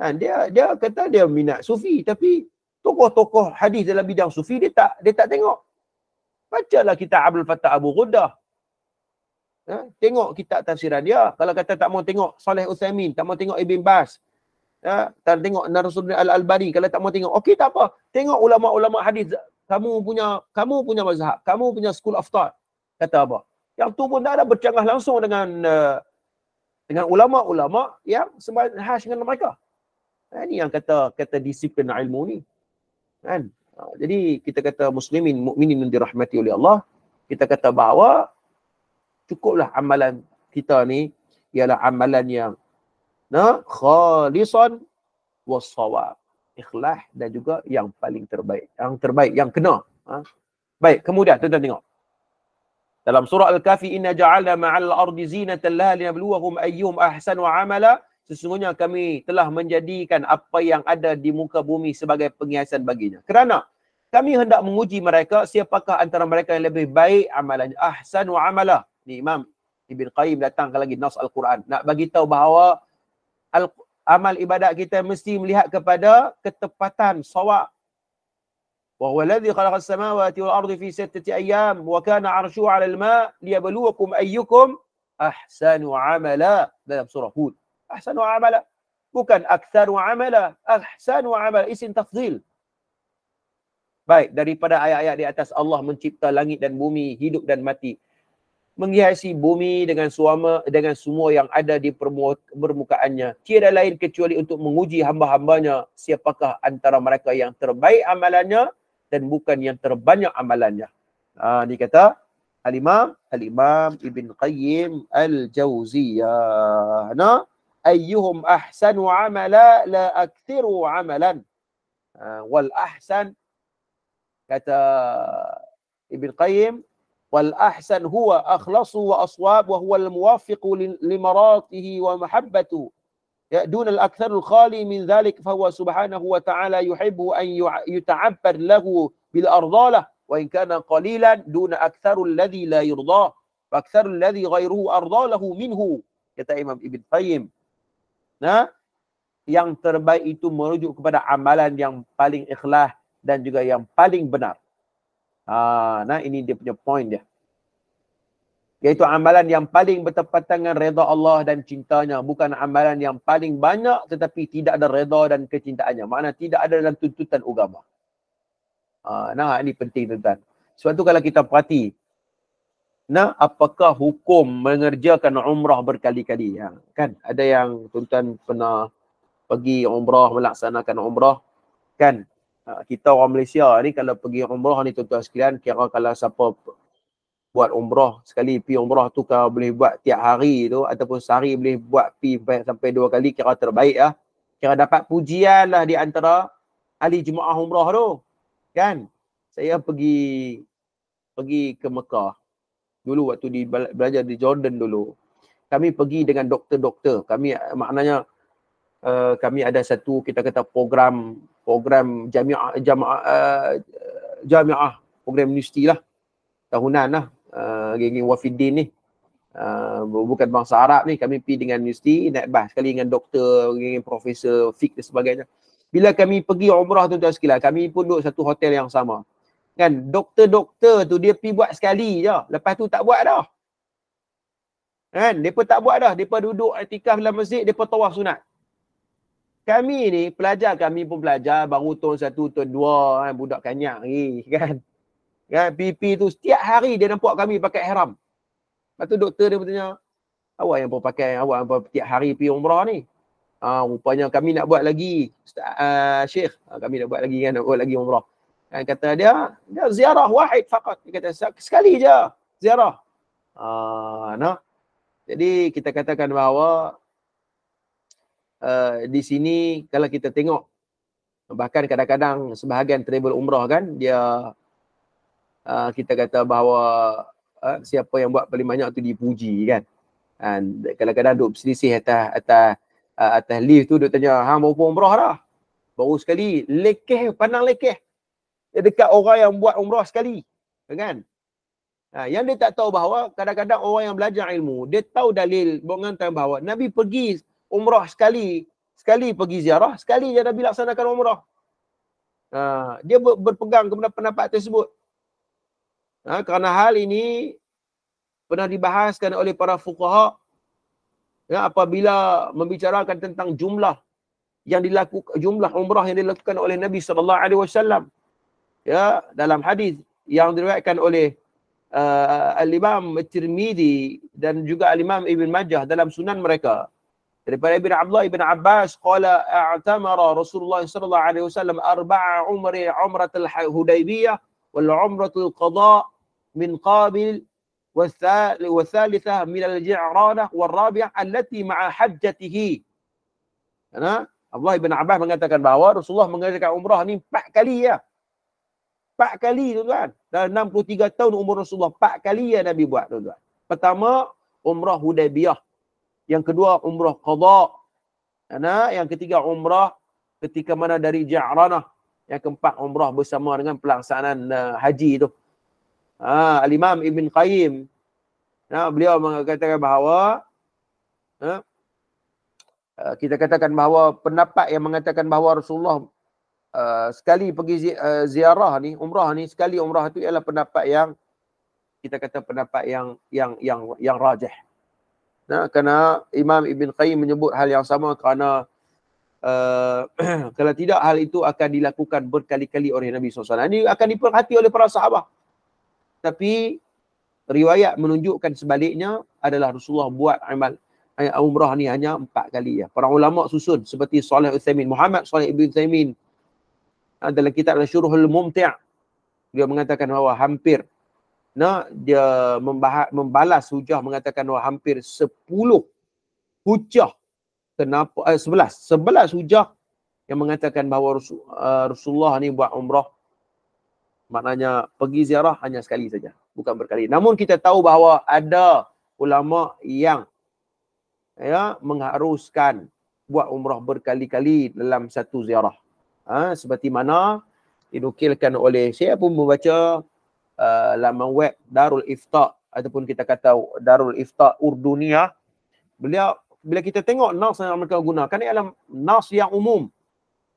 S1: kan dia dia kata dia minat sufi tapi tokoh-tokoh hadis dalam bidang sufi dia tak dia tak tengok Bacalah kita Abdul Fattah Abu Ghuddah. Ha? Tengok kitab tafsiran dia. Kalau kata tak mau tengok Saleh Uthamin, tak mau tengok Ibn Bas, ha? tak tengok Narasuddin al Albari. kalau tak mau tengok, okey tak apa. Tengok ulama-ulama hadis kamu punya kamu punya mazhab, kamu punya school of thought. Kata apa? Yang tu pun tak ada bercanggah langsung dengan uh, dengan ulama-ulama yang sembah hash dengan mereka. Ini ha, yang kata kata disiplin ilmu ni. Kan? Ah, jadi kita kata muslimin mukminin yang dirahmati oleh Allah kita kata bahawa cukuplah amalan kita ni ialah amalan yang na khalisan wassawab ikhlas dan juga yang paling terbaik yang terbaik yang kena ha? baik kemudian tuan-tuan tengok dalam surah Al-Kahfi, inna ja'alna ma'al ardi zinatan laha liyabluwahum ayyuhum ahsanu amala. Sesungguhnya kami telah menjadikan apa yang ada di muka bumi sebagai penghiasan baginya. Kerana kami hendak menguji mereka siapakah antara mereka yang lebih baik amalan ahsan wa amala ni imam Ibn Qayyim datang datangkan lagi nas al-Quran nak bagi tahu bahawa al- amal ibadat kita mesti melihat kepada ketepatan sawak wa huwa alladhi khalaqa as-samawati wal ardi fi sittati ayyam wa kana 'arshuhu 'ala al-ma liyabluwakum ayyukum ahsanu 'amala dalam surah hud ahsanu 'amala bukan aktsaru 'amala ahsanu 'amala isim tafdhil Baik, daripada ayat-ayat di atas Allah mencipta langit dan bumi, hidup dan mati. Menghiasi bumi dengan suama dengan semua yang ada di permukaannya. Tiada lain kecuali untuk menguji hamba-hambanya siapakah antara mereka yang terbaik amalannya dan bukan yang terbanyak amalannya. Ha, ini kata Al-Imam, al Ibn Qayyim Al-Jawziyah. Nah, ayyuhum ahsanu amala la aktiru amalan. Ha, wal ahsan كتا آه، ابن قيم والأحسن هو أخلص وأصواب وهو الموافق لمراته ومحبته دون الأكثر الخالي من ذلك فهو سبحانه وتعالى يحب أن يتعبر له بالأرضالة وإن كان قليلا دون أكثر الذي لا يرضاه فأكثر الذي غيره أرضاله منه كتا إمام ابن قيم Nah, yang terbaik itu merujuk kepada amalan yang paling ikhlas dan juga yang paling benar. Ha, nah ini dia punya point dia. Iaitu amalan yang paling bertepatan dengan reda Allah dan cintanya. Bukan amalan yang paling banyak tetapi tidak ada reda dan kecintaannya. Makna tidak ada dalam tuntutan agama. Ha, nah ini penting tuan-tuan. Sebab tu kalau kita perhati, Nah, apakah hukum mengerjakan umrah berkali-kali? Ya, kan? Ada yang tuan-tuan pernah pergi umrah, melaksanakan umrah. Kan? Ah, kita orang Malaysia ni kalau pergi umrah ni tuan-tuan sekalian kira kalau siapa buat umrah sekali pi umrah tu kalau boleh buat tiap hari tu ataupun sehari boleh buat pi sampai dua kali kira terbaik lah. Kira dapat pujian lah di antara ahli jemaah umrah tu. Kan? Saya pergi pergi ke Mekah dulu waktu di belajar di Jordan dulu. Kami pergi dengan doktor-doktor. Kami maknanya uh, kami ada satu kita kata program program jamiah jamaah uh, jamiah program universiti lah tahunan lah uh, geng-geng wafidin ni uh, bukan bangsa Arab ni kami pergi dengan universiti naik bas sekali dengan doktor geng-geng profesor fik dan sebagainya bila kami pergi umrah tu tuan sekilas kami pun duduk satu hotel yang sama kan doktor-doktor tu dia pergi buat sekali je lepas tu tak buat dah kan depa tak buat dah depa duduk itikaf dalam masjid depa tawaf sunat kami ni pelajar kami pun pelajar baru tahun satu tahun dua kan budak kanyak ni kan kan PP tu setiap hari dia nampak kami pakai haram. lepas tu doktor dia bertanya awak yang pun pakai awak yang setiap hari pi umrah ni ah rupanya kami nak buat lagi ustaz uh, ah, syekh uh, ha, kami nak buat lagi kan nak buat lagi umrah kan kata dia dia ziarah wahid fakat dia kata sekali je ziarah ah uh, nah jadi kita katakan bahawa uh, di sini kalau kita tengok bahkan kadang-kadang sebahagian travel umrah kan dia uh, kita kata bahawa uh, siapa yang buat paling banyak tu dipuji kan dan kadang-kadang duk selisih atas atas uh, atas lift tu duk tanya hang berapa umrah dah baru sekali lekeh pandang lekeh dekat orang yang buat umrah sekali kan Ha, yang dia tak tahu bahawa kadang-kadang orang yang belajar ilmu, dia tahu dalil mengatakan bahawa Nabi pergi umrah sekali sekali pergi ziarah sekali dia Nabi laksanakan umrah ha, dia berpegang kepada pendapat tersebut ha, kerana hal ini pernah dibahaskan oleh para fuqaha ya, apabila membicarakan tentang jumlah yang dilakukan jumlah umrah yang dilakukan oleh Nabi sallallahu alaihi wasallam ya, dalam hadis yang diriwayatkan oleh uh, al-Imam at dan juga al-Imam Ibn Majah dalam sunan mereka daripada Ibn Abdullah Ibn Abbas qala a'tamara Rasulullah sallallahu alaihi wasallam arba'a umri umratul ha-, hudaybiyah wal umratul qada min qabil wasalithah min al ji'ranah wal rabi'ah allati ma'a hajjatihi kan Allah Ibn Abbas mengatakan bahawa Rasulullah mengerjakan umrah ni empat kali ya. Empat kali tuan-tuan. Dalam 63 tahun umur Rasulullah empat kali ya Nabi buat tuan-tuan. Pertama umrah Hudaybiyah yang kedua umrah qada. Ana yang ketiga umrah ketika mana dari Ja'ranah. Yang keempat umrah bersama dengan pelaksanaan uh, haji itu. Ha, Al-Imam Ibn Qayyim. Ha, beliau mengatakan bahawa ha, eh, kita katakan bahawa pendapat yang mengatakan bahawa Rasulullah uh, sekali pergi zi, uh, ziarah ni, umrah ni, sekali umrah itu ialah pendapat yang kita kata pendapat yang yang yang yang, yang rajah. Nah, kerana Imam Ibn Qayyim menyebut hal yang sama kerana uh, eh, kalau tidak hal itu akan dilakukan berkali-kali oleh Nabi SAW. Ini akan diperhati oleh para sahabat. Tapi riwayat menunjukkan sebaliknya adalah Rasulullah buat amal eh, umrah ni hanya empat kali ya. Para ulama susun seperti Salih Uthamin, Muhammad Salih Ibn Uthamin dalam kitab Al-Syuruhul Mumti'ah dia mengatakan bahawa hampir nak dia membahas, membalas hujah mengatakan bahawa hampir sepuluh hujah kenapa eh, sebelas 11 hujah yang mengatakan bahawa Rasul, uh, Rasulullah ni buat umrah maknanya pergi ziarah hanya sekali saja bukan berkali namun kita tahu bahawa ada ulama yang ya mengharuskan buat umrah berkali-kali dalam satu ziarah ha, seperti mana dinukilkan oleh siapa pun membaca Uh, laman web Darul Ifta ataupun kita kata Darul Ifta Urdunia beliau bila kita tengok nas yang mereka gunakan ialah nas yang umum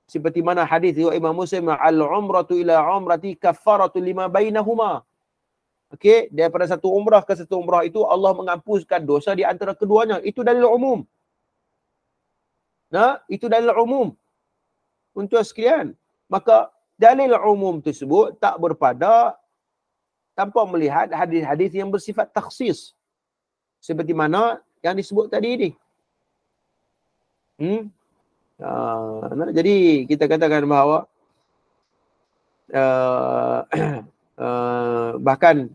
S1: seperti mana hadis riwayat Imam Muslim al umratu ila umrati kafaratu lima bainahuma okey daripada satu umrah ke satu umrah itu Allah menghapuskan dosa di antara keduanya itu dalil umum nah itu dalil umum untuk sekian maka dalil umum tersebut tak berpada tanpa melihat hadis-hadis yang bersifat taksis. Seperti mana yang disebut tadi ini. Hmm? Uh, jadi kita katakan bahawa uh, uh, bahkan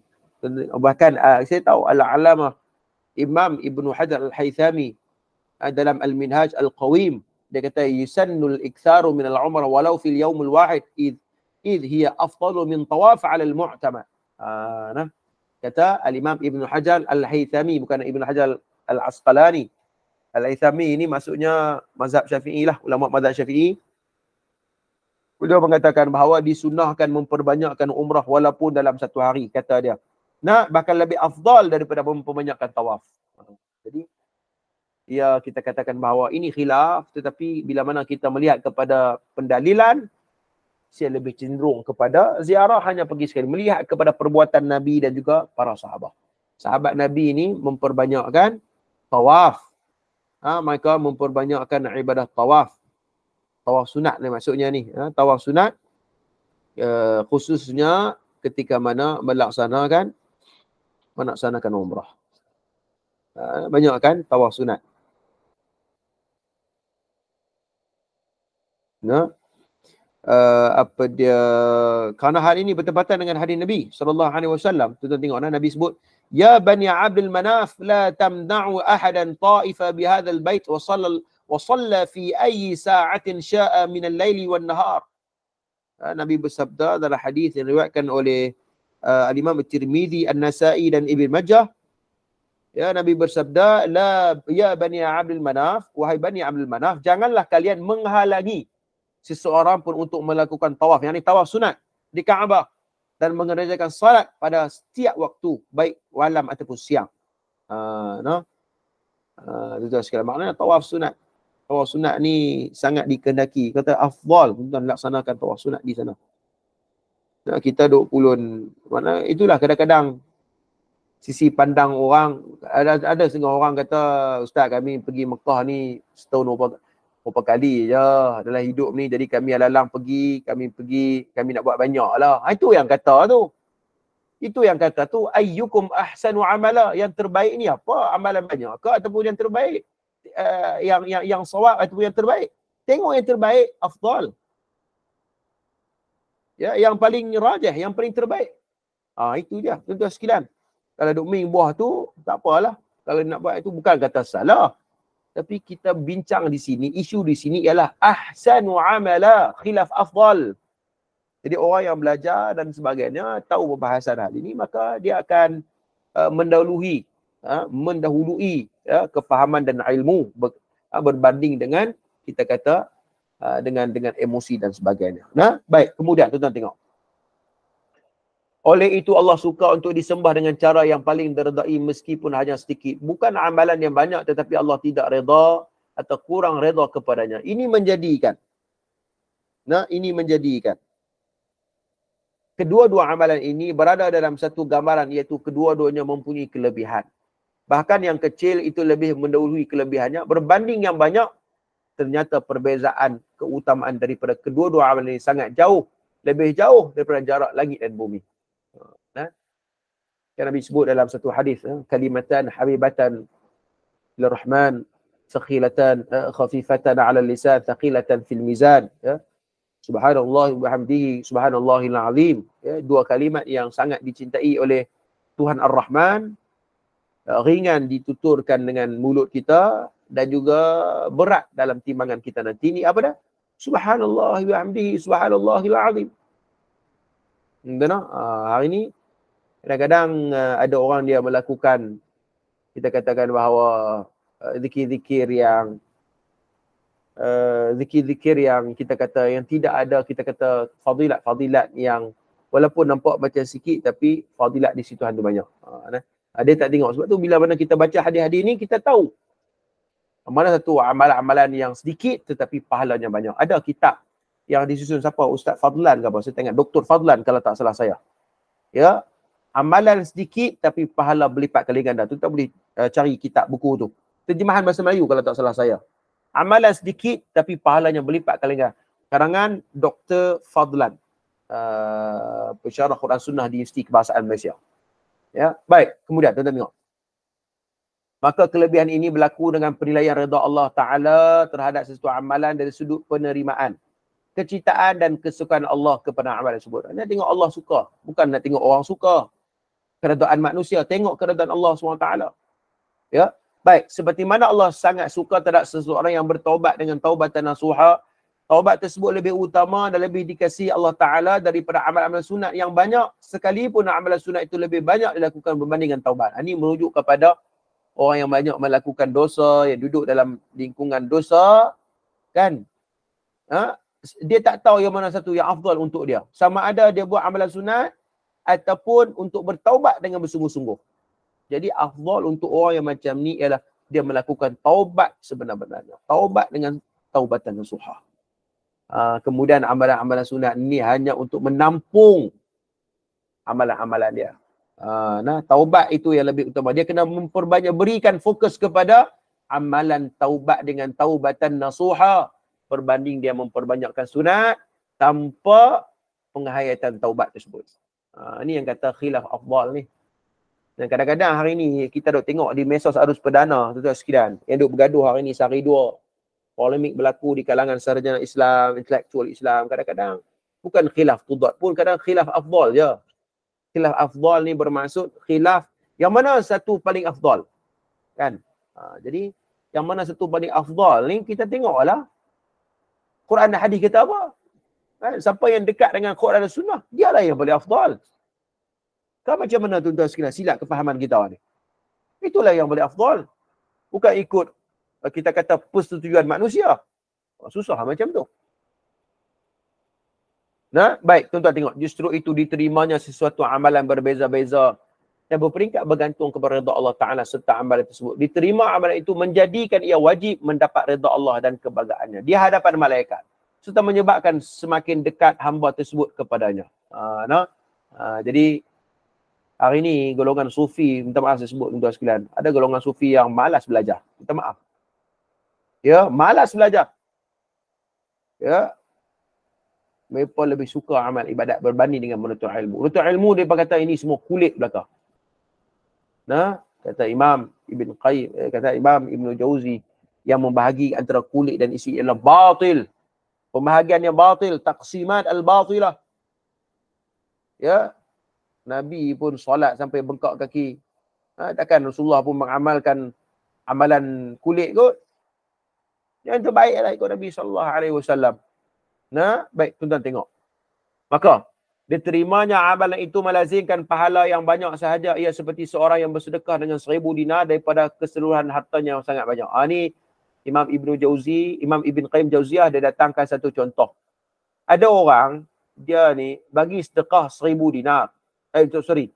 S1: bahkan uh, saya tahu al-alama Imam Ibn Hajar al-Haythami uh, dalam al-Minhaj al-Qawim dia kata yusannu al-iktharu min al-umrah walau fil yawm al-wahid id, id hiya afdalu min tawaf al-mu'tamad Ah, nah kata al-Imam Ibn Hajar Al-Haythami bukan Ibn Hajar Al-Asqalani. Al-Haythami ini maksudnya mazhab Syafi'i lah, ulama mazhab Syafi'i. Beliau mengatakan bahawa disunahkan memperbanyakkan umrah walaupun dalam satu hari kata dia. Nah, bahkan lebih afdal daripada memperbanyakkan tawaf. Jadi ya kita katakan bahawa ini khilaf tetapi bila mana kita melihat kepada pendalilan saya lebih cenderung kepada ziarah hanya pergi sekali melihat kepada perbuatan nabi dan juga para sahabat sahabat nabi ini memperbanyakkan tawaf ha, mereka memperbanyakkan ibadah tawaf tawaf sunat ni maksudnya ni ha, tawaf sunat uh, khususnya ketika mana melaksanakan melaksanakan umrah ha, banyak kan tawaf sunat. Nah uh, apa dia kerana hari ini bertepatan dengan hari Nabi sallallahu alaihi wasallam tu tengok nah, Nabi sebut ya bani Abdul Manaf la tamna'u ahadan ta'ifa bi hadzal bait wa sallal wa salla fi ayyi sa'atin sya'a min al-laili wan nahar uh, Nabi bersabda dalam hadis yang diriwayatkan oleh uh, Imam At-Tirmizi, An-Nasa'i dan Ibn Majah Ya Nabi bersabda la ya bani Abdul Manaf wahai bani Abdul Manaf janganlah kalian menghalangi seseorang pun untuk melakukan tawaf. Yang ni tawaf sunat di Kaabah dan mengerjakan salat pada setiap waktu baik malam ataupun siang. Uh, no? Uh, ah, itu adalah sekali. Maknanya tawaf sunat. Tawaf sunat ni sangat dikendaki. Kata afdal untuk melaksanakan tawaf sunat di sana. Nah, kita duk pulun. Mana itulah kadang-kadang sisi pandang orang ada ada setengah orang kata ustaz kami pergi Mekah ni setahun dua berapa kali je dalam hidup ni jadi kami alalang pergi, kami pergi, kami nak buat banyak lah. Ha, itu yang kata tu. Itu yang kata tu, ayyukum ahsanu amala, yang terbaik ni apa? Amalan banyak ke ataupun yang terbaik? Uh, yang yang yang sawab ataupun yang terbaik? Tengok yang terbaik, afdal. Ya, yang paling rajah, yang paling terbaik. Ha, itu dia, tuan-tuan sekalian. Kalau duk main buah tu, tak apalah. Kalau nak buat itu, bukan kata salah tapi kita bincang di sini isu di sini ialah ahsanu amala khilaf afdal jadi orang yang belajar dan sebagainya tahu pembahasan hal ini maka dia akan uh, mendahului uh, mendahului uh, kefahaman dan ilmu ber, uh, berbanding dengan kita kata uh, dengan dengan emosi dan sebagainya nah baik kemudian tuan-tuan tengok oleh itu Allah suka untuk disembah dengan cara yang paling diredai meskipun hanya sedikit. Bukan amalan yang banyak tetapi Allah tidak reda atau kurang reda kepadanya. Ini menjadikan. Nah, ini menjadikan. Kedua-dua amalan ini berada dalam satu gambaran iaitu kedua-duanya mempunyai kelebihan. Bahkan yang kecil itu lebih mendahului kelebihannya. Berbanding yang banyak, ternyata perbezaan keutamaan daripada kedua-dua amalan ini sangat jauh. Lebih jauh daripada jarak langit dan bumi yang Nabi sebut dalam satu hadis eh, kalimatan habibatan lirrahman thaqilatan eh, khafifatan 'ala lisan thaqilatan fil mizan ya subhanallahi wa hamdihi subhanallahil azim ya dua kalimat yang sangat dicintai oleh Tuhan Ar-Rahman eh, ringan dituturkan dengan mulut kita dan juga berat dalam timbangan kita nanti ni apa dah Subhanallah, wa hamdihi subhanallahil azim Benar? Uh, hari ini kadang-kadang uh, ada orang dia melakukan kita katakan bahawa uh, zikir-zikir uh, yang zikir-zikir uh, yang kita kata yang tidak ada kita kata fadilat-fadilat yang walaupun nampak macam sikit tapi fadilat di situ hantu banyak. Uh, nah. Ah, dia tak tengok. Sebab tu bila mana kita baca hadis-hadis ni kita tahu mana satu amalan-amalan yang sedikit tetapi pahalanya banyak. Ada kitab yang disusun siapa? Ustaz Fadlan ke apa? Saya tengok Dr. Fadlan kalau tak salah saya. Ya, amalan sedikit tapi pahala berlipat kali ganda. Tu kita boleh uh, cari kitab buku tu. Terjemahan bahasa Melayu kalau tak salah saya. Amalan sedikit tapi pahalanya berlipat kali ganda. Karangan Dr. Fadlan. Uh, pesyarah Quran Sunnah di Universiti Kebahasaan Malaysia. Ya, baik. Kemudian tuan-tuan tengok. Maka kelebihan ini berlaku dengan penilaian redha Allah Ta'ala terhadap sesuatu amalan dari sudut penerimaan. Kecitaan dan kesukaan Allah kepada amalan tersebut. Anda tengok Allah suka. Bukan nak tengok orang suka keredaan manusia, tengok keredaan Allah SWT. Ya. Baik, seperti mana Allah sangat suka terhadap seseorang yang bertaubat dengan taubat nasuha, taubat tersebut lebih utama dan lebih dikasih Allah Taala daripada amal-amal sunat yang banyak sekalipun amalan sunat itu lebih banyak dilakukan berbanding dengan taubat. Ha, ini merujuk kepada orang yang banyak melakukan dosa, yang duduk dalam lingkungan dosa, kan? Ha? Dia tak tahu yang mana satu yang afdal untuk dia. Sama ada dia buat amalan sunat ataupun untuk bertaubat dengan bersungguh-sungguh. Jadi afdal untuk orang yang macam ni ialah dia melakukan taubat sebenar-benarnya. Taubat dengan taubatan nasuha. Uh, kemudian amalan-amalan sunat ni hanya untuk menampung amalan-amalan dia. Uh, nah, taubat itu yang lebih utama. Dia kena memperbanyak berikan fokus kepada amalan taubat dengan taubatan nasuha Perbanding dia memperbanyakkan sunat tanpa penghayatan taubat tersebut. Ha, ni yang kata khilaf afdal ni. Dan kadang-kadang hari ni kita dok tengok di mesos arus perdana tu tuan sekalian yang dok bergaduh hari ni sehari dua polemik berlaku di kalangan sarjana Islam, intelektual Islam kadang-kadang bukan khilaf tudat pun kadang khilaf afdal je. Khilaf afdal ni bermaksud khilaf yang mana satu paling afdal. Kan? Ha, jadi yang mana satu paling afdal ni kita tengoklah Quran dan hadis kita apa? Eh, siapa yang dekat dengan Quran dan Sunnah, dialah yang boleh afdal. Tak macam mana tuan-tuan sekalian silap kefahaman kita ni. Itulah yang boleh afdal. Bukan ikut eh, kita kata persetujuan manusia. Oh, susah lah macam tu. Nah, baik tuan-tuan tengok justru itu diterimanya sesuatu amalan berbeza-beza dan berperingkat bergantung kepada reda Allah Taala serta amalan tersebut. Diterima amalan itu menjadikan ia wajib mendapat reda Allah dan kebanggaannya di hadapan malaikat serta menyebabkan semakin dekat hamba tersebut kepadanya. Uh, ah, nah, ah, uh, jadi hari ini golongan sufi, minta maaf saya sebut untuk sekalian, ada golongan sufi yang malas belajar. Minta maaf. Ya, malas belajar. Ya. Mereka lebih suka amal ibadat berbanding dengan menutup ilmu. Menutup ilmu dia kata ini semua kulit belaka. Nah, kata Imam Ibn Qayyim, eh, kata Imam Ibn Jauzi yang membahagi antara kulit dan isi ialah batil pembahagian yang batil taqsimat al-batilah ya nabi pun solat sampai bengkak kaki ha, takkan rasulullah pun mengamalkan amalan kulit kot yang terbaiklah ikut nabi saw. nah baik tuan-tuan tengok maka diterimanya amalan itu melazimkan pahala yang banyak sahaja ia seperti seorang yang bersedekah dengan seribu dinar daripada keseluruhan hartanya yang sangat banyak ha, ni Imam Ibnu Jauzi, Imam Ibn Qayyim Jauziyah dia datangkan satu contoh. Ada orang dia ni bagi sedekah seribu dinar. Eh, sorry.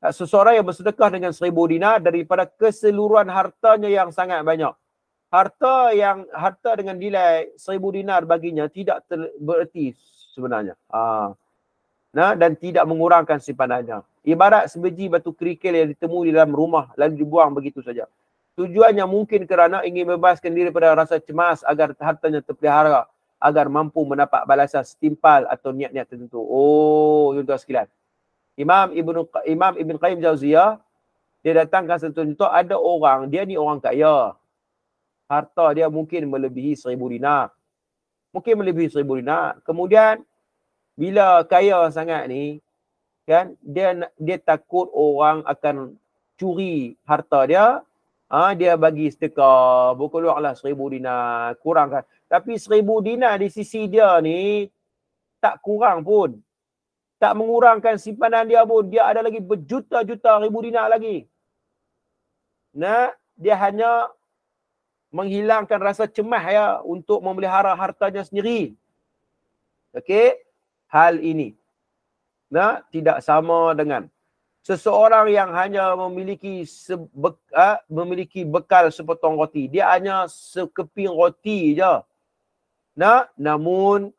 S1: Eh, seseorang yang bersedekah dengan seribu dinar daripada keseluruhan hartanya yang sangat banyak. Harta yang harta dengan nilai seribu dinar baginya tidak bererti sebenarnya. Ha. Nah, dan tidak mengurangkan simpanannya. Ibarat sebiji batu kerikil yang ditemui dalam rumah lalu dibuang begitu saja. Tujuannya mungkin kerana ingin bebaskan diri daripada rasa cemas agar hartanya terpelihara agar mampu mendapat balasan setimpal atau niat-niat tertentu. Oh, contoh sekilas. Imam Ibn, Imam Ibn Qayyim Jauziyah, dia datangkan satu contoh, ada orang, dia ni orang kaya. Harta dia mungkin melebihi seribu dinar. Mungkin melebihi seribu dinar. Kemudian, bila kaya sangat ni, kan, dia, dia takut orang akan curi harta dia, Ah ha, dia bagi buku sedekah, berkeluarlah seribu dinar, kurangkan. Tapi seribu dina di sisi dia ni, tak kurang pun. Tak mengurangkan simpanan dia pun. Dia ada lagi berjuta-juta ribu dina lagi. Nah, dia hanya menghilangkan rasa cemas ya untuk memelihara hartanya sendiri. Okey? Hal ini. Nah, tidak sama dengan seseorang yang hanya memiliki sebe, ha, memiliki bekal sepotong roti dia hanya sekeping roti je nah namun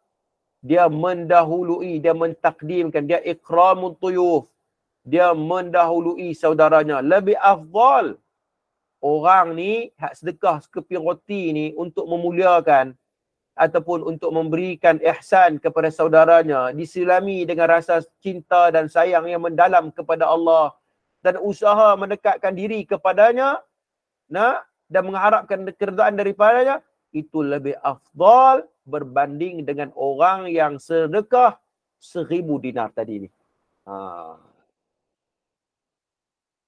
S1: dia mendahului dia mentakdimkan dia ikramun tuyuf dia mendahului saudaranya lebih afdal orang ni hak sedekah sekeping roti ni untuk memuliakan ataupun untuk memberikan ihsan kepada saudaranya disilami dengan rasa cinta dan sayang yang mendalam kepada Allah dan usaha mendekatkan diri kepadanya nah dan mengharapkan kerjaan daripadanya itu lebih afdal berbanding dengan orang yang sedekah seribu dinar tadi ni. Ha.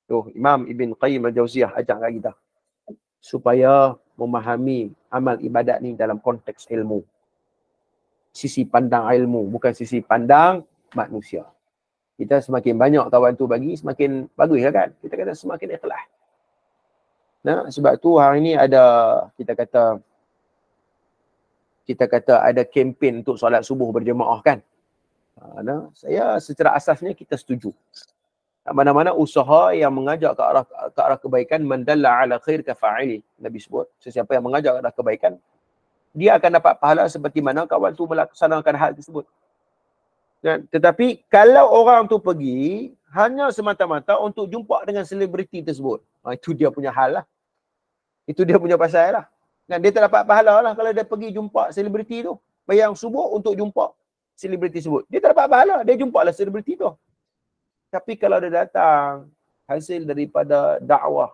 S1: Tuh, Imam Ibn Qayyim al-Jawziyah ajak kita. Supaya memahami amal ibadat ni dalam konteks ilmu. Sisi pandang ilmu, bukan sisi pandang manusia. Kita semakin banyak kawan tu bagi, semakin bagus kan? Kita kata semakin ikhlas. Nah, sebab tu hari ni ada kita kata kita kata ada kempen untuk solat subuh berjemaah kan? Ah, nah, saya secara asasnya kita setuju mana-mana usaha yang mengajak ke arah ke arah kebaikan mandalla ala khair ka fa'ili nabi sebut sesiapa yang mengajak ke arah kebaikan dia akan dapat pahala seperti mana kawan tu melaksanakan hal tersebut kan tetapi kalau orang tu pergi hanya semata-mata untuk jumpa dengan selebriti tersebut ha, itu dia punya hal lah itu dia punya pasal lah kan dia tak dapat pahala lah kalau dia pergi jumpa selebriti tu bayang subuh untuk jumpa selebriti tersebut dia tak dapat pahala dia jumpa lah selebriti tu tapi kalau dia datang hasil daripada dakwah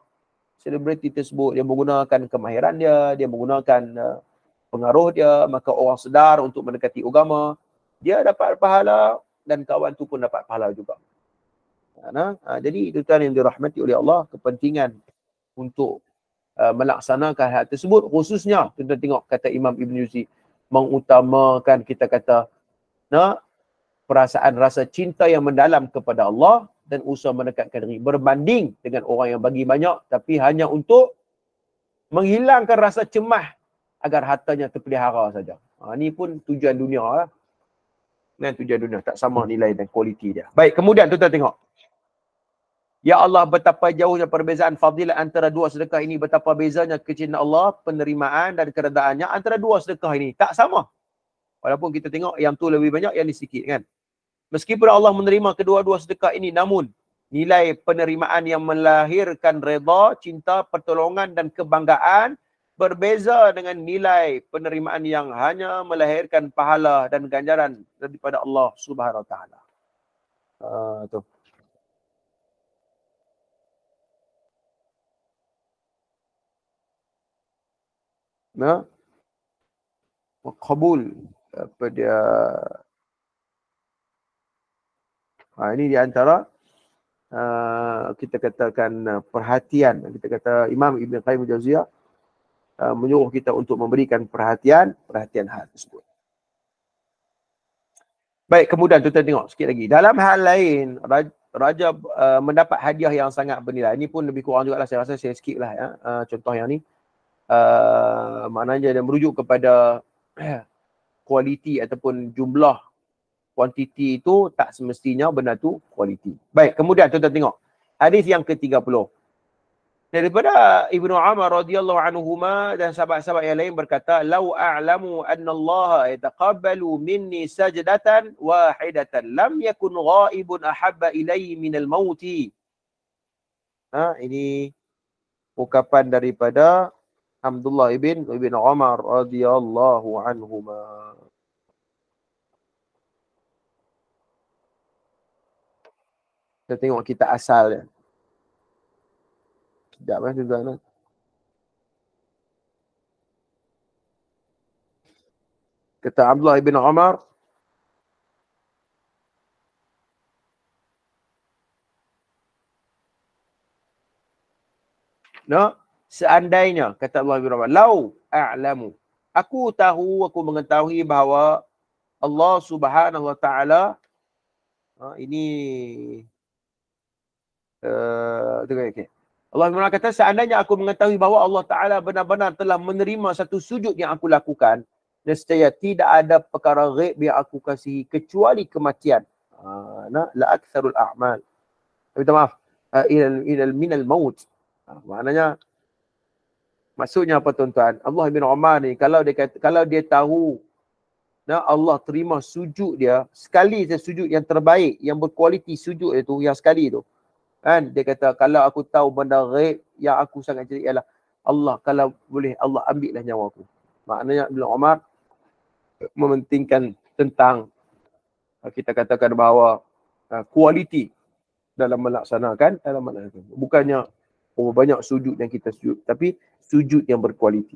S1: selebriti tersebut dia menggunakan kemahiran dia, dia menggunakan uh, pengaruh dia, maka orang sedar untuk mendekati agama, dia dapat pahala dan kawan tu pun dapat pahala juga. Nah, ha, jadi itu kan yang dirahmati oleh Allah kepentingan untuk uh, melaksanakan hal tersebut khususnya kita tengok kata Imam Ibn Yuzi mengutamakan kita kata nah perasaan rasa cinta yang mendalam kepada Allah dan usaha mendekatkan diri berbanding dengan orang yang bagi banyak tapi hanya untuk menghilangkan rasa cemas agar hartanya terpelihara saja. Ha, ini pun tujuan dunia lah. Ha. Dan tujuan dunia tak sama nilai dan kualiti dia. Baik, kemudian tu kita tengok. Ya Allah, betapa jauhnya perbezaan fadilat antara dua sedekah ini. Betapa bezanya kecinta Allah, penerimaan dan keredaannya antara dua sedekah ini. Tak sama. Walaupun kita tengok yang tu lebih banyak, yang ni sikit kan. Meskipun Allah menerima kedua-dua sedekah ini namun nilai penerimaan yang melahirkan reda, cinta, pertolongan dan kebanggaan berbeza dengan nilai penerimaan yang hanya melahirkan pahala dan ganjaran daripada Allah Subhanahu taala. Uh, tu. Nah. Makbul apa dia Ha, ini di antara uh, kita katakan uh, perhatian. Kita kata Imam Ibn Qayyim Jauziyah uh, ha, menyuruh kita untuk memberikan perhatian, perhatian hal tersebut. Baik, kemudian kita tengok sikit lagi. Dalam hal lain, Raja, Raja uh, mendapat hadiah yang sangat bernilai. Ini pun lebih kurang lah Saya rasa saya skip lah ya. Uh, contoh yang ni. Uh, maknanya dia merujuk kepada kualiti ataupun jumlah kuantiti itu tak semestinya benda tu kualiti. Baik, kemudian tuan-tuan tengok. Hadis yang ke-30. Daripada Ibnu Umar radhiyallahu anhu dan sahabat-sahabat yang lain berkata, "Lau a'lamu anna Allah yataqabbalu minni sajdatan wahidatan lam yakun ghaibun ahabba ilayhi min al-maut." Ha, ini ungkapan daripada Abdullah ibn ibnu Umar radhiyallahu anhu. Kita tengok kita asal dia. Sekejap eh tuan-tuan. Eh. Kata Abdullah bin Omar. No? Seandainya, kata Allah ibn Umar. Lau a'lamu. Aku tahu, aku mengetahui bahawa Allah subhanahu wa ta'ala ha, ini Eh, tengok okey. Allah SWT kata, seandainya aku mengetahui bahawa Allah Ta'ala benar-benar telah menerima satu sujud yang aku lakukan, dan nescaya tidak ada perkara ghaib yang aku kasih kecuali kematian. Ha, nah, la aktsarul a'mal. Minta maaf. Ila eh, ila min al maut. Ha, maknanya maksudnya apa tuan-tuan? Allah bin Umar ni kalau dia kata, kalau dia tahu nah Allah terima sujud dia, sekali saja sujud yang terbaik, yang berkualiti sujud itu, yang sekali tu kan dia kata kalau aku tahu benda ghaib yang aku sangat cari ialah Allah kalau boleh Allah ambillah nyawa aku maknanya Abdul Omar mementingkan tentang ah, kita katakan bahawa ah, kualiti dalam melaksanakan dalam melaksanakan bukannya oh, banyak sujud yang kita sujud tapi sujud yang berkualiti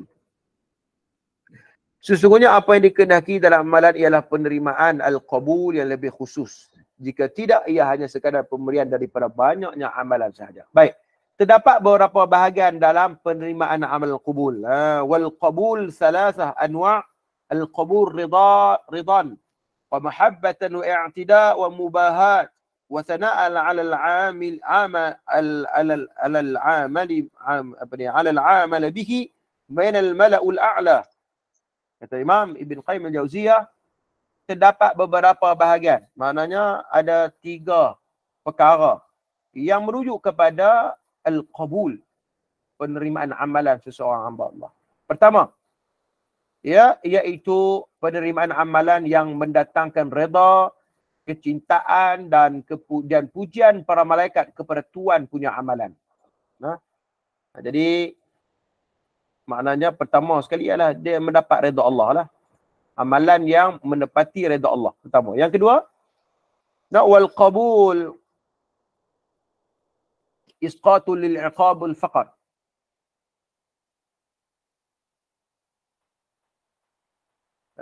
S1: sesungguhnya apa yang dikenaki dalam amalan ialah penerimaan al-qabul yang lebih khusus jika tidak, ia hanya sekadar pemberian daripada banyaknya amalan sahaja. Baik. Terdapat beberapa bahagian dalam penerimaan amal qabul. Ha. Wal qabul salasah anwa' al qabul rida ridan wa mahabbatan wa i'tida wa mubahat wa thana'a ala al amil ama al al al al al amal bihi min al mala'u al a'la. Kata Imam Ibn Qayyim al-Jauziyah terdapat beberapa bahagian. Maknanya ada tiga perkara yang merujuk kepada al-qabul penerimaan amalan seseorang hamba Allah. Pertama, ya iaitu penerimaan amalan yang mendatangkan redha, kecintaan dan kemudian pujian para malaikat kepada tuan punya amalan. Nah. Ha? Jadi maknanya pertama sekali ialah dia mendapat redha Allah lah amalan yang menepati redha Allah pertama yang kedua nak wal qabul isqatul lil iqabul faqat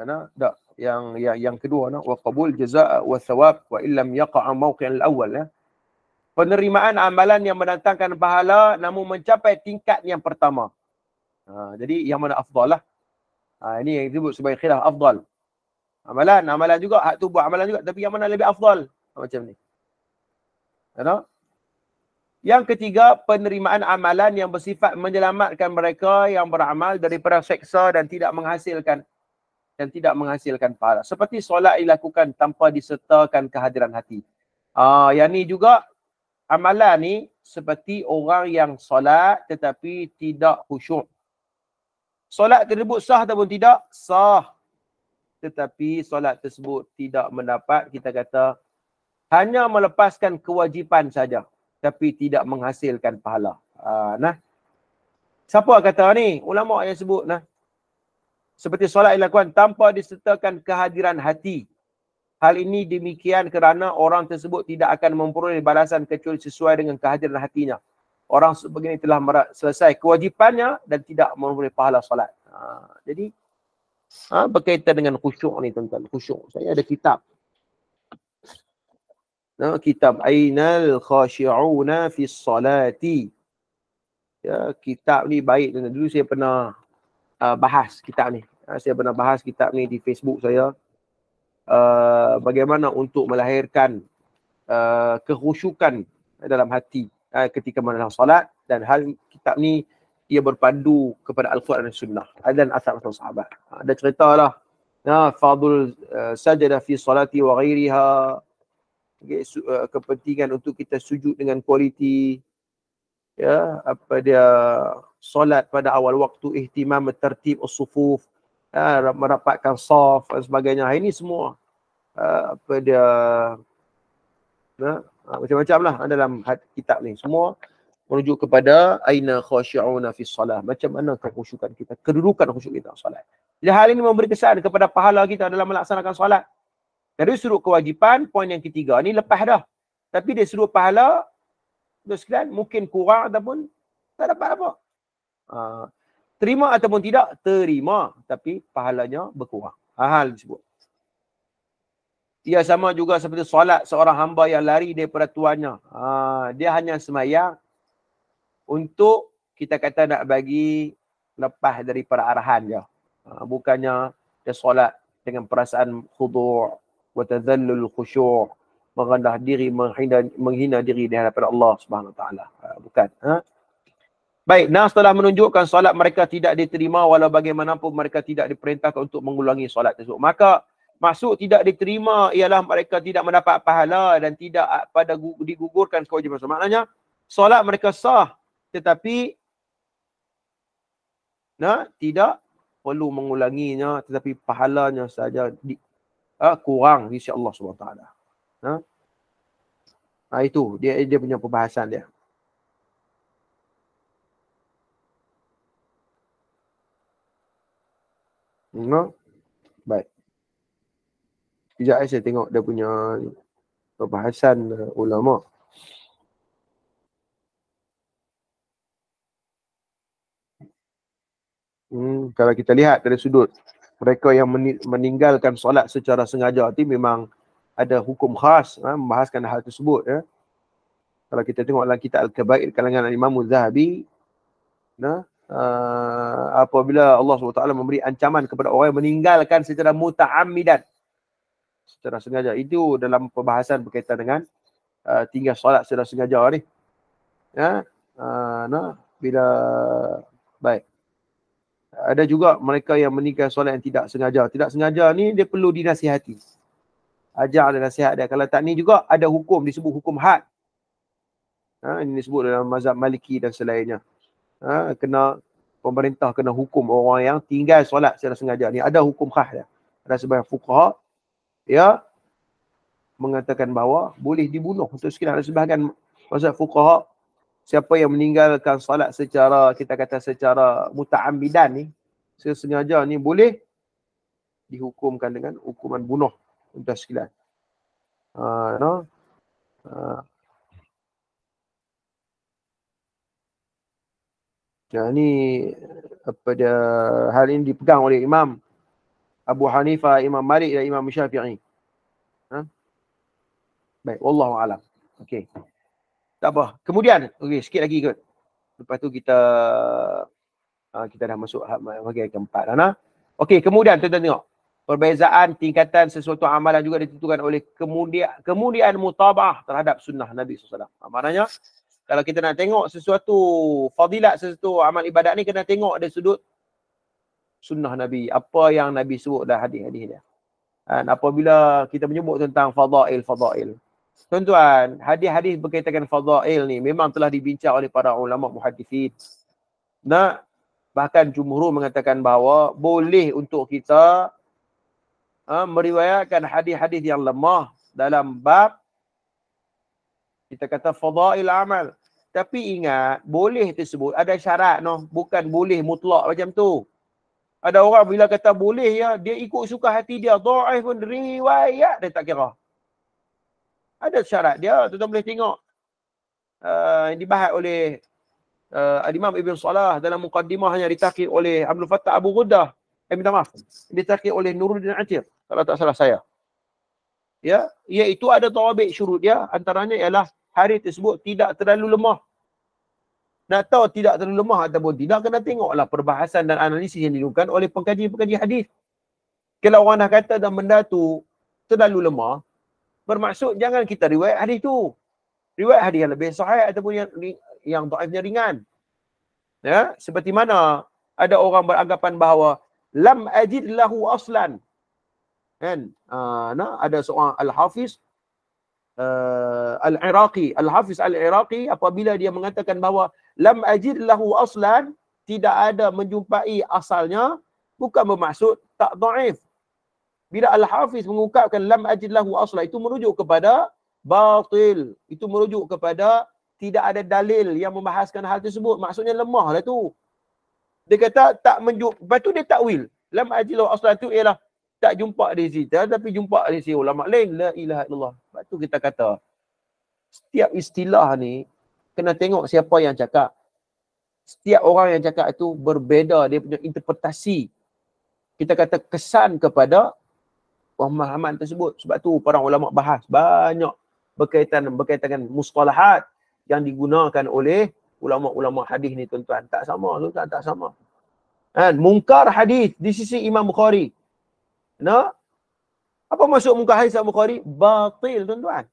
S1: ana dah yang yang yang kedua nak wa qabul jazaa wa thawab wa illam yaqa'a mawqi'an al awal. ya penerimaan amalan yang mendatangkan pahala namun mencapai tingkat yang pertama ha, jadi yang mana afdal lah Ha, ini yang disebut sebagai khilaf afdal. Amalan, amalan juga. Hak tu buat amalan juga. Tapi yang mana lebih afdal? Ha, macam ni. Ada? Ya yang ketiga, penerimaan amalan yang bersifat menyelamatkan mereka yang beramal dari seksa dan tidak menghasilkan dan tidak menghasilkan pahala. Seperti solat dilakukan tanpa disertakan kehadiran hati. Ah, yang ni juga amalan ni seperti orang yang solat tetapi tidak khusyuk solat tersebut sah ataupun tidak? Sah. Tetapi solat tersebut tidak mendapat kita kata hanya melepaskan kewajipan saja tapi tidak menghasilkan pahala. Ha, nah. Siapa kata ni? Ulama yang sebut nah. Seperti solat dilakukan tanpa disertakan kehadiran hati. Hal ini demikian kerana orang tersebut tidak akan memperoleh balasan kecuali sesuai dengan kehadiran hatinya orang sebegini telah selesai kewajipannya dan tidak memperoleh pahala solat. Ha, jadi ha, berkaitan dengan khusyuk ni tuan-tuan, khusyuk. Saya ada kitab. Ha, kitab Ainal Khashi'una fi Salati. Ya, kitab ni baik dan dulu saya pernah uh, bahas kitab ni. Ha, saya pernah bahas kitab ni di Facebook saya. Uh, bagaimana untuk melahirkan uh, ha, kekhusyukan dalam hati uh, ketika mana solat dan hal kitab ni ia berpadu kepada Al-Quran dan Sunnah dan asal-asal sahabat. Ha, ada cerita lah. Ya, Fadul eh, sajada fi salati wa ghairiha. Eh, kepentingan untuk kita sujud dengan kualiti. Ya, apa dia solat pada awal waktu, ihtimam tertib usufuf. Ya, merapatkan saf dan sebagainya. Ini semua. apa dia. Nah, ya, Ha, macam-macam lah ha, dalam kitab ni semua merujuk kepada aina khashiyuna fi salah macam mana kekhusyukan kita kedudukan khusyuk kita solat jadi hal ini memberi kesan kepada pahala kita dalam melaksanakan solat dari sudut kewajipan poin yang ketiga ni lepas dah tapi dia sudut pahala sekalian mungkin kurang ataupun tak dapat apa ha, terima ataupun tidak terima tapi pahalanya berkurang ha, hal disebut ia sama juga seperti solat seorang hamba yang lari daripada tuannya. Ha, dia hanya semayang untuk kita kata nak bagi lepas daripada arahan dia. Ha, bukannya dia solat dengan perasaan khudu' wa tazallul khusyuk diri menghina, menghina diri di hadapan Allah Subhanahu taala ha, bukan ha? baik nas telah menunjukkan solat mereka tidak diterima walau bagaimanapun mereka tidak diperintahkan untuk mengulangi solat tersebut maka Masuk tidak diterima ialah mereka tidak mendapat pahala dan tidak pada digugurkan kewajiban solat. Maknanya solat mereka sah tetapi nah tidak perlu mengulanginya tetapi pahalanya saja di, uh, kurang di Allah Subhanahu taala. Nah ha? ha, itu dia dia punya pembahasan dia. Nah Baik. Sekejap eh, saya tengok dia punya perbahasan eh, ulama. Hmm, kalau kita lihat dari sudut mereka yang meninggalkan solat secara sengaja itu memang ada hukum khas ha, membahaskan hal tersebut. Ya. Kalau kita tengok dalam kitab Al-Kabair kalangan Imam Zahabi, nah, Uh, apabila Allah SWT memberi ancaman kepada orang yang meninggalkan secara muta'amidan secara sengaja. Itu dalam perbahasan berkaitan dengan uh, tinggal solat secara sengaja ni. Ya. Uh, nah, bila baik. Ada juga mereka yang meninggal solat yang tidak sengaja. Tidak sengaja ni dia perlu dinasihati. Ajar dan nasihat dia. Kalau tak ni juga ada hukum disebut hukum had. Ha, ini disebut dalam mazhab maliki dan selainnya. Ha, kena pemerintah kena hukum orang yang tinggal solat secara sengaja. Ni ada hukum khas dia. Ada sebagian fukaha ya mengatakan bahawa boleh dibunuh untuk sekian ada sebahagian masa fuqaha siapa yang meninggalkan salat secara kita kata secara muta'ambidan ni sengaja ni boleh dihukumkan dengan hukuman bunuh untuk sekian uh, no? uh. Ha. Nah, ini apa dia hal ini dipegang oleh imam Abu Hanifa, Imam Malik dan Imam Syafi'i. Ha? Baik, wallahu alam. Okey. Tak apa. Kemudian, okey, sikit lagi kot. Lepas tu kita uh, kita dah masuk bahagian keempat dah nah. Okey, kemudian tuan-tuan tengok. Perbezaan tingkatan sesuatu amalan juga ditentukan oleh kemudian kemudian mutabah terhadap sunnah Nabi SAW. Ha, maknanya, kalau kita nak tengok sesuatu fadilat sesuatu amal ibadat ni kena tengok dari sudut sunnah Nabi, apa yang Nabi sebut dalam hadis-hadis dia. Dan apabila kita menyebut tentang fadail fadail. Tuan-tuan, hadis-hadis berkaitan fadail ni memang telah dibincang oleh para ulama muhaddisin. Nah, bahkan jumhur mengatakan bahawa boleh untuk kita ha, meriwayatkan hadis-hadis yang lemah dalam bab kita kata fadail amal. Tapi ingat, boleh tersebut ada syarat noh, bukan boleh mutlak macam tu. Ada orang bila kata boleh ya, dia ikut suka hati dia. Do'if pun riwayat dia tak kira. Ada syarat dia, tuan-tuan boleh tengok. Uh, eh, dibahat oleh uh, Al-Imam Ibn Salah dalam mukaddimahnya ditakir oleh Abdul Fattah Abu Ghuddah. Eh, minta maaf. Ditakir oleh Nurul Din Atir. Kalau tak salah saya. Ya, iaitu ada tawabik syurut dia. Antaranya ialah hari tersebut tidak terlalu lemah nak tahu tidak terlalu lemah ataupun tidak kena tengoklah perbahasan dan analisis yang dilakukan oleh pengkaji-pengkaji hadis. Kalau orang dah kata dah benda tu terlalu lemah, bermaksud jangan kita riwayat hadis tu. Riwayat hadis yang lebih sahih ataupun yang yang dhaifnya ringan. Ya, seperti mana ada orang beranggapan bahawa lam ajid lahu aslan. Kan? Uh, ha, nah, ada seorang al-Hafiz Uh, Al-Iraqi, Al-Hafiz Al-Iraqi apabila dia mengatakan bahawa lam ajid lahu aslan tidak ada menjumpai asalnya bukan bermaksud tak dhaif bila al-hafiz mengungkapkan lam ajid lahu aslan itu merujuk kepada batil itu merujuk kepada tidak ada dalil yang membahaskan hal tersebut maksudnya lemahlah tu dia kata tak menjuk lepas tu dia takwil lam ajid lahu aslan tu ialah tak jumpa di situ tapi jumpa di sisi ulama lain la ilaha illallah lepas tu kita kata setiap istilah ni kena tengok siapa yang cakap. Setiap orang yang cakap itu berbeza dia punya interpretasi. Kita kata kesan kepada pemahaman tersebut. Sebab tu para ulama bahas banyak berkaitan berkaitan dengan muskalahat yang digunakan oleh ulama-ulama hadis ni tuan-tuan. Tak sama, tuan-tuan tak sama. Kan? Mungkar hadis di sisi Imam Bukhari. No? Apa maksud mungkar hadis Imam Bukhari? Batil tuan-tuan.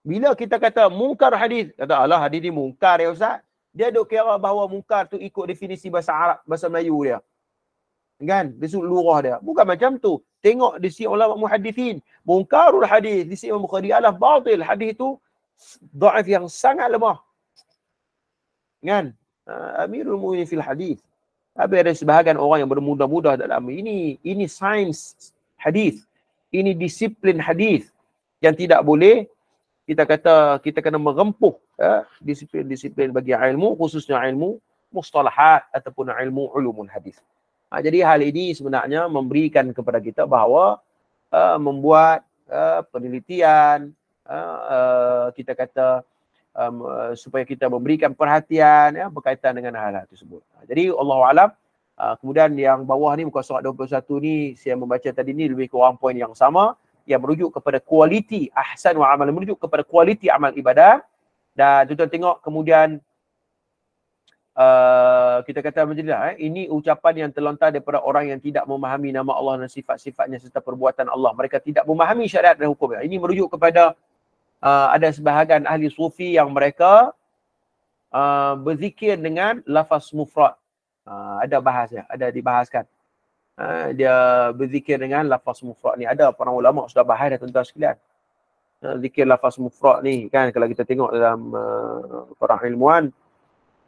S1: Bila kita kata mungkar hadis, kata Allah hadis ni mungkar ya Ustaz. Dia dok kira bahawa mungkar tu ikut definisi bahasa Arab, bahasa Melayu dia. Kan? besut lurah dia. Bukan macam tu. Tengok di sisi ulama muhaddithin. Mungkarul hadis di sisi Imam Bukhari adalah batil. Hadis tu da'if yang sangat lemah. Kan? Ha, Amirul Mu'ini fil hadis. Tapi ada sebahagian orang yang bermudah-mudah dalam ini. Ini sains hadis. Ini disiplin hadis yang tidak boleh kita kata kita kena merempuh ya, disiplin-disiplin bagi ilmu khususnya ilmu mustalahat ataupun ilmu ulumun hadis. Ha, jadi hal ini sebenarnya memberikan kepada kita bahawa uh, membuat uh, penelitian uh, uh, kita kata um, uh, supaya kita memberikan perhatian ya, berkaitan dengan hal-hal tersebut. Ha, jadi Allah alam uh, kemudian yang bawah ni muka surat 21 ni saya membaca tadi ni lebih kurang poin yang sama yang merujuk kepada kualiti ahsan wa amal merujuk kepada kualiti amal ibadah dan tuan-tuan tengok kemudian uh, kita kata macam ni lah, eh. ini ucapan yang terlontar daripada orang yang tidak memahami nama Allah dan sifat-sifatnya serta perbuatan Allah mereka tidak memahami syariat dan hukumnya ini merujuk kepada uh, ada sebahagian ahli sufi yang mereka uh, berzikir dengan lafaz mufrad uh, ada bahasnya ada dibahaskan Eh, dia berzikir dengan lafaz mufrad ni ada para ulama sudah bahas dah tuan-tuan sekalian eh, zikir lafaz mufrad ni kan kalau kita tengok dalam uh, eh, ilmuan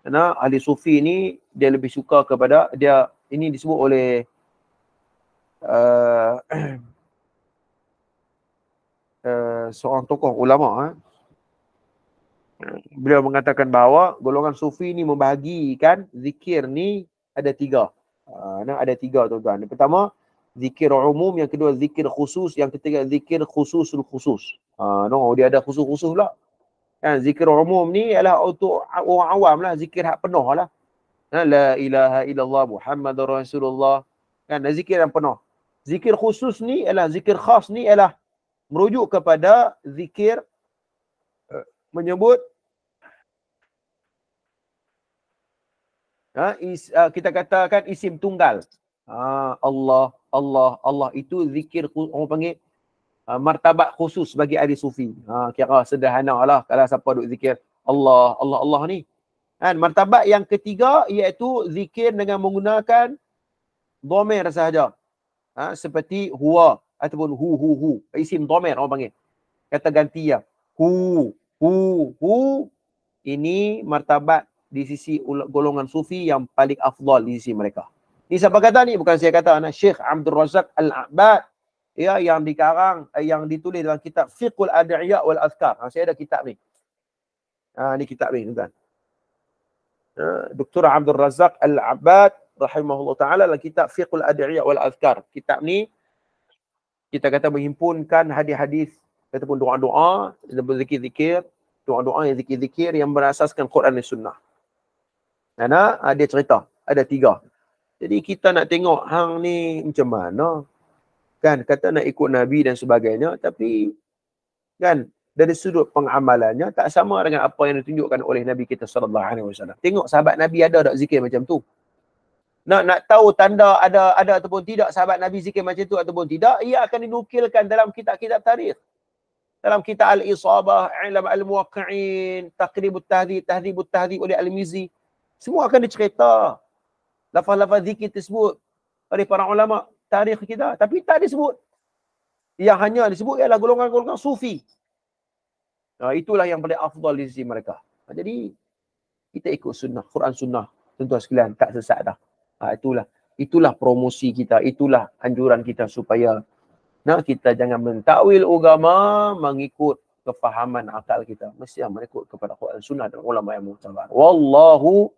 S1: kerana ahli sufi ni dia lebih suka kepada dia ini disebut oleh uh, uh, seorang tokoh ulama eh. beliau mengatakan bahawa golongan sufi ni membahagikan zikir ni ada tiga Ah, nah, ada tiga tuan-tuan. pertama, zikir umum. Yang kedua, zikir khusus. Yang ketiga, zikir khususul khusus. Uh, ah, no, dia ada khusus-khusus lah. Kan, zikir umum ni ialah untuk orang awam lah. Zikir hak penuh lah. Nah, la ilaha illallah Muhammad Rasulullah. Kan, zikir yang penuh. Zikir khusus ni ialah, zikir khas ni ialah merujuk kepada zikir eh, menyebut ha, is, uh, kita katakan isim tunggal. Ha, Allah, Allah, Allah itu zikir orang panggil uh, martabat khusus bagi ahli sufi. Ha, kira sederhana lah kalau siapa duk zikir Allah, Allah, Allah ni. Kan, martabat yang ketiga iaitu zikir dengan menggunakan domer sahaja. Ha, seperti huwa ataupun hu hu hu. Isim domer orang panggil. Kata ganti ya. Hu, hu, hu. Ini martabat di sisi golongan sufi yang paling afdal di sisi mereka. Ini siapa kata ni? Bukan saya kata anak Syekh Abdul Razak Al-Abad ya yang dikarang eh, yang ditulis dalam kitab Fiqhul Adiyya wal Azkar. Ha, saya ada kitab ni. Ha, ni kitab ni tuan. Ha, Dr. Abdul Razak Al-Abad rahimahullah taala dalam kitab Fiqhul Adiyya wal Azkar. Kitab ni kita kata menghimpunkan hadis-hadis ataupun doa-doa, zikir-zikir, doa-doa yang zikir-zikir yang berasaskan Quran dan Sunnah. Nana ada cerita, ada tiga. Jadi kita nak tengok hang ni macam mana. Kan kata nak ikut Nabi dan sebagainya tapi kan dari sudut pengamalannya tak sama dengan apa yang ditunjukkan oleh Nabi kita saw. Tengok sahabat Nabi ada tak zikir macam tu? Nak nak tahu tanda ada ada ataupun tidak sahabat Nabi zikir macam tu ataupun tidak, ia akan dinukilkan dalam kitab-kitab tarikh. Dalam kitab Al-Isabah, Ilam Al-Muwaqqi'in, Taqribut Tahdhib, Tahdhibut Tahdhib oleh Al-Mizzi. Semua akan dicerita. Lafaz-lafaz zikir tersebut. Dari para ulama tarikh kita. Tapi tak disebut. Yang hanya disebut ialah golongan-golongan sufi. Nah, itulah yang paling afdal di sisi mereka. Jadi, kita ikut sunnah. Quran sunnah. Tentu sekalian tak sesat dah. Ha, itulah. Itulah promosi kita. Itulah anjuran kita supaya nak kita jangan mentakwil agama mengikut kefahaman akal kita. Mesti yang mengikut kepada Quran sunnah dan ulama yang muhtabar. Wallahu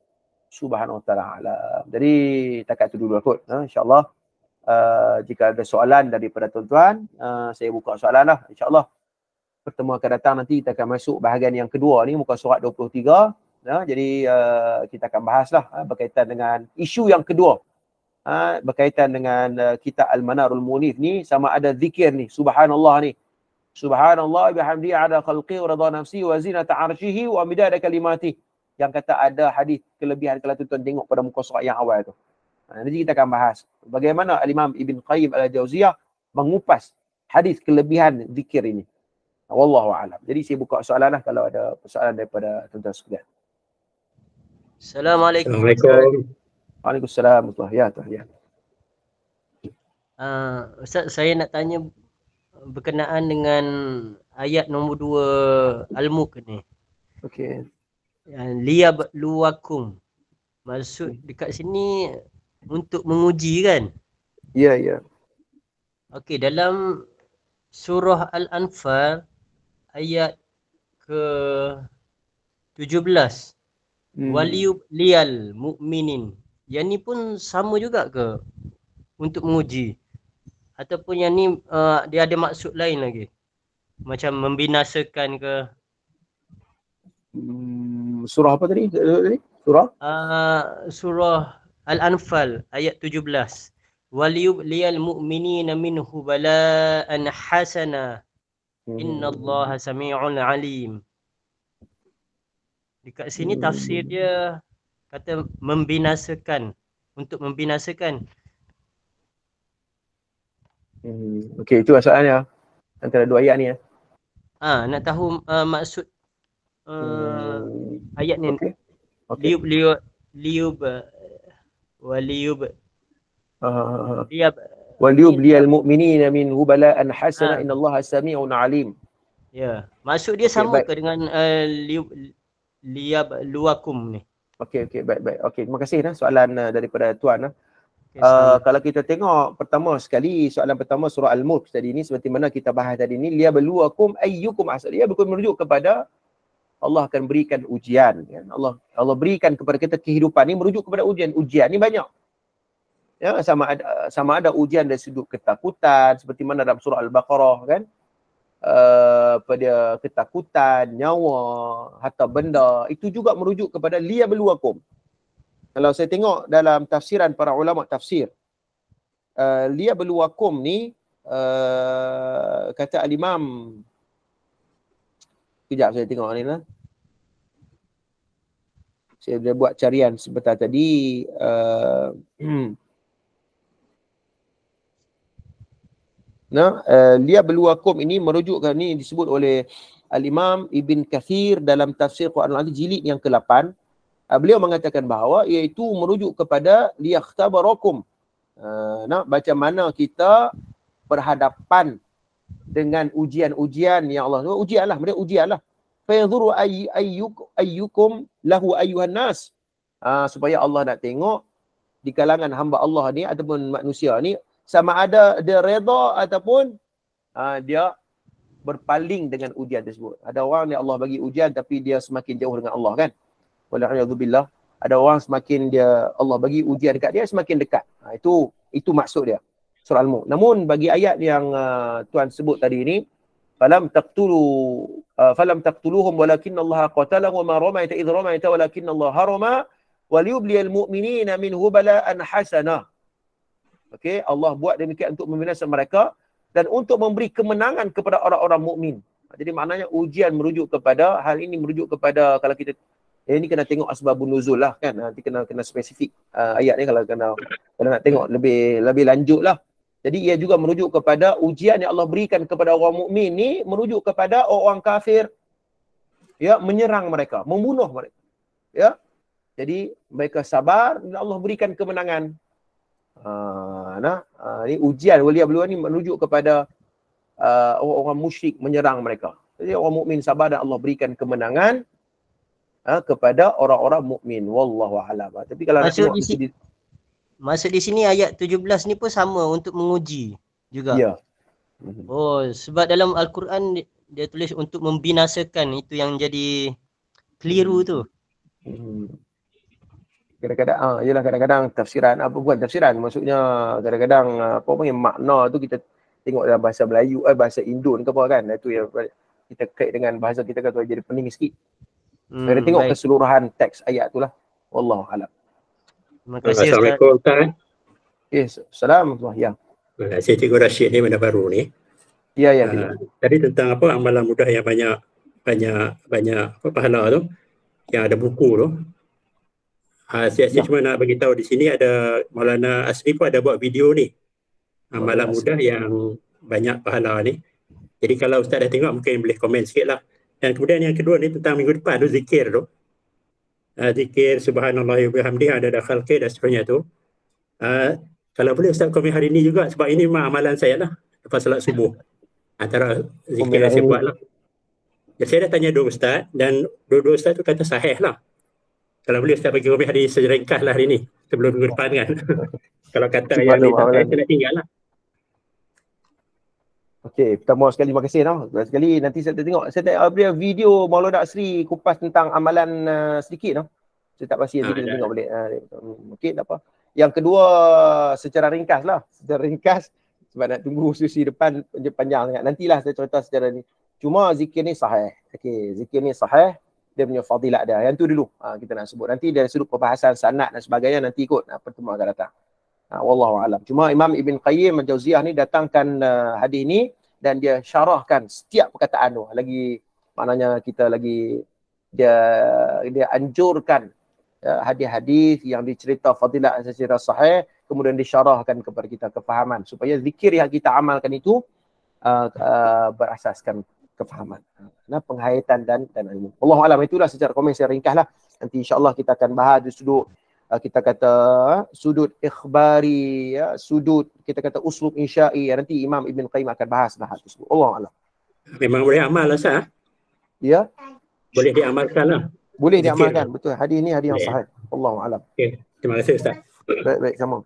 S1: subhanahu wa taala. Jadi takat itu dulu lah kot. Ha, insyaallah uh, jika ada soalan daripada tuan-tuan, uh, saya buka soalan lah. Insyaallah pertemuan akan datang nanti kita akan masuk bahagian yang kedua ni muka surat 23. Uh, ha, jadi uh, kita akan bahaslah uh, ha, berkaitan dengan isu yang kedua. Uh, berkaitan dengan uh, kitab Al-Manarul Munif ni sama ada zikir ni subhanallah ni Subhanallah bihamdi ala khalqi wa radha nafsi wa zinata arshihi wa midada kalimatihi yang kata ada hadis kelebihan kalau tuan-tuan tengok pada muka surat yang awal tu. Ha, nanti kita akan bahas bagaimana Imam Ibn Qayyim Al-Jauziyah mengupas hadis kelebihan zikir ini. Wallahu a'lam. Jadi saya buka soalan lah kalau ada persoalan daripada tuan-tuan sekalian.
S2: Assalamualaikum. Assalamualaikum.
S1: Waalaikumsalam warahmatullahi ya,
S2: ah, saya nak tanya berkenaan dengan ayat nombor 2 Al-Mulk ni. Okey liab luwakum maksud hmm. dekat sini untuk menguji kan ya yeah, ya yeah. okey dalam surah al-anfal ayat ke 17 hmm. waliyub hmm. lial mukminin yang ni pun sama juga ke untuk menguji ataupun yang ni uh, dia ada maksud lain lagi macam membinasakan ke
S1: hmm surah apa tadi? Surah?
S2: Uh, surah Al-Anfal ayat 17. Waliyub liyal mu'minina minhu bala'an hasana. Hmm. Inna Allah sami'un alim. Dekat sini hmm. tafsir dia kata membinasakan. Untuk membinasakan.
S1: Hmm. Okey, itu masalahnya. Antara dua ayat ni ya.
S2: Ah, nak tahu uh, maksud uh, hmm ayat ni liub liub liub eh,
S1: ha, ha, ha, waliub liab waliub liyal mu'minin min hubala'an hasana inna allaha sami'un alim
S2: ya maksud dia sama ke
S1: dengan eh, liub liab luakum ni Okey okey baik baik. Okey terima kasih nah soalan eh, daripada tuan nah. Okay, uh, kalau kita tengok pertama sekali soalan pertama surah Al-Mulk tadi ni seperti mana kita bahas tadi ni liya beluakum ayyukum asal dia berkata merujuk kepada Allah akan berikan ujian ya Allah Allah berikan kepada kita kehidupan ini merujuk kepada ujian ujian ini banyak ya sama ada sama ada ujian dari sudut ketakutan seperti mana dalam surah al-baqarah kan uh, pada ketakutan nyawa harta benda itu juga merujuk kepada liya beluakum kalau saya tengok dalam tafsiran para ulama tafsir uh, eh, liya beluakum ni uh, kata al-imam Sekejap saya tengok ni lah saya dah buat carian sebentar tadi uh, nah uh, dia beluakum ini merujukkan ini disebut oleh al-Imam Ibn Kathir dalam tafsir Quran al jilid yang ke-8 uh, beliau mengatakan bahawa iaitu merujuk kepada liakhtabarakum uh, nah baca mana kita berhadapan dengan ujian-ujian yang Allah tu lah, ujianlah mereka ujianlah fayanzuru ayy, ayyuk, ayyukum lahu ayyuhan nas ha, supaya Allah nak tengok di kalangan hamba Allah ni ataupun manusia ni sama ada dia redha ataupun ha, dia berpaling dengan ujian tersebut. Ada orang ni Allah bagi ujian tapi dia semakin jauh dengan Allah kan. Walaikumsalam. Ada orang semakin dia Allah bagi ujian dekat dia semakin dekat. Ha, itu itu maksud dia. Surah Al-Mu. Namun bagi ayat yang uh, ha, Tuan sebut tadi ni, فلم تقتلوا فلم تقتلوهم ولكن الله قتلهم وما رميت اذ رميت ولكن الله رمى وليبلي المؤمنين منه بلاء حسنا اوكي الله buat demikian untuk membinasakan mereka dan untuk memberi kemenangan kepada orang-orang mukmin jadi maknanya ujian merujuk kepada hal ini merujuk kepada kalau kita ini eh, kena tengok asbabun nuzul lah kan nanti kena kena spesifik uh, ayat ni kalau kena kena nak tengok lebih lebih lanjut lah jadi ia juga merujuk kepada ujian yang Allah berikan kepada orang mukmin ni merujuk kepada orang kafir ya menyerang mereka, membunuh mereka. Ya. Jadi mereka sabar dan Allah berikan kemenangan. Uh, nah, uh, ha, ini ujian waliya beliau ni merujuk kepada uh, orang-orang musyrik menyerang mereka. Jadi orang mukmin sabar dan Allah berikan kemenangan uh, kepada orang-orang mukmin. Wallahu a'lam. Tapi kalau Masyur, nak tengok, Maksud di sini ayat 17 ni pun
S2: sama untuk menguji juga.
S1: Ya. Yeah. Mhm.
S2: Oh, sebab dalam Al-Quran dia tulis untuk membinasakan itu yang jadi keliru mhm. tu.
S1: Hmm. Kadang-kadang ah ha, yalah kadang-kadang tafsiran apa ah, bukan tafsiran maksudnya kadang-kadang ah, apa panggil makna tu kita tengok dalam bahasa Melayu eh bahasa Indon ke apa kan itu yang kita kait dengan bahasa kita kata jadi pening sikit. Hmm, kita tengok baik. keseluruhan teks ayat tu lah. Wallahu alam. Terima kasih. Assalamualaikum Ustaz. Yes, Assalamualaikum. Ya.
S3: Terima kasih Cikgu Rashid ni benda baru ni. Ya, ya. Uh, tadi tentang apa amalan mudah yang banyak banyak banyak apa pahala tu yang ada buku tu. Ha, uh, saya, saya ya. cuma nak bagi tahu di sini ada Maulana Asri pun ada buat video ni. Amalan mudah yang banyak pahala ni. Jadi kalau Ustaz dah tengok mungkin boleh komen sikit lah. Dan kemudian yang kedua ni tentang minggu depan tu zikir tu. Ah, zikir subhanallah wa bihamdi ada dakhal ke dan sebagainya tu. Uh, kalau boleh Ustaz komen hari ini juga sebab ini memang amalan saya lah lepas solat subuh. Antara zikir yang saya lah. Dan saya dah tanya dua Ustaz dan dua-dua Ustaz tu kata sahih lah. Kalau boleh Ustaz bagi komen hari ini lah hari ini sebelum minggu depan kan. kalau kata yang ni tak saya nak tinggal lah.
S1: Okey, pertama sekali terima kasih tau. Terima sekali nanti saya tengok saya tak ada ah, video Maulana Sri kupas tentang amalan uh, sedikit tau. Saya tak pasti nanti ah, ya. tengok boleh. Ah, uh, hmm, Okey, tak apa. Yang kedua secara ringkas lah. Secara ringkas sebab nak tunggu sesi depan panjang sangat. Nantilah saya cerita secara ni. Cuma zikir ni sahih. Okey, zikir ni sahih. Dia punya fadilat dia. Yang tu dulu uh, kita nak sebut. Nanti dari sudut perbahasan sanat dan sebagainya nanti ikut uh, pertemuan akan datang. Ha, wallahu alam. Cuma Imam Ibn Qayyim Al-Jauziyah ni datangkan uh, hadis ni dan dia syarahkan setiap perkataan tu. Lagi maknanya kita lagi dia dia anjurkan uh, hadis-hadis yang dicerita fadilah secara sahih kemudian disyarahkan kepada kita kefahaman supaya zikir yang kita amalkan itu uh, uh, berasaskan kefahaman. Nah, penghayatan dan dan ilmu. Allahu alam itulah secara komen saya ringkaslah. Nanti insya-Allah kita akan bahas di sudut Ah, kita kata ah, sudut ikhbari ya sudut kita kata uslub insya'i ya, nanti Imam Ibn Qayyim akan bahas lah itu semua Allah Allah memang boleh amal lah sah ya boleh diamalkan lah boleh Zikir. diamalkan betul hadis ni hadis yang sah. Allah Allah okay. terima kasih Ustaz baik baik sama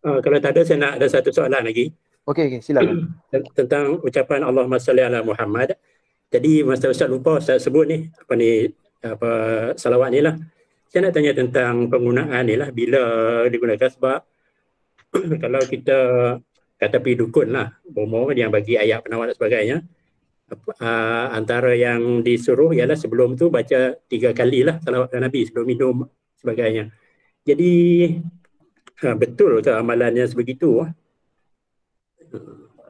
S3: Uh, kalau tak ada saya nak ada
S1: satu soalan lagi. Okey okey silakan.
S3: Tentang ucapan Allahumma salli ala Muhammad. Uh, jadi masa Ustaz lupa Ustaz sebut ni apa ni apa salawat ni lah. Saya nak tanya tentang penggunaan ni lah bila digunakan sebab kalau kita kata pergi dukun lah bomo yang bagi ayat penawar dan sebagainya apa, ah, antara yang disuruh ialah sebelum tu baca tiga kali lah salawat Nabi sebelum minum sebagainya. Jadi ah, betul ke amalannya sebegitu? Ah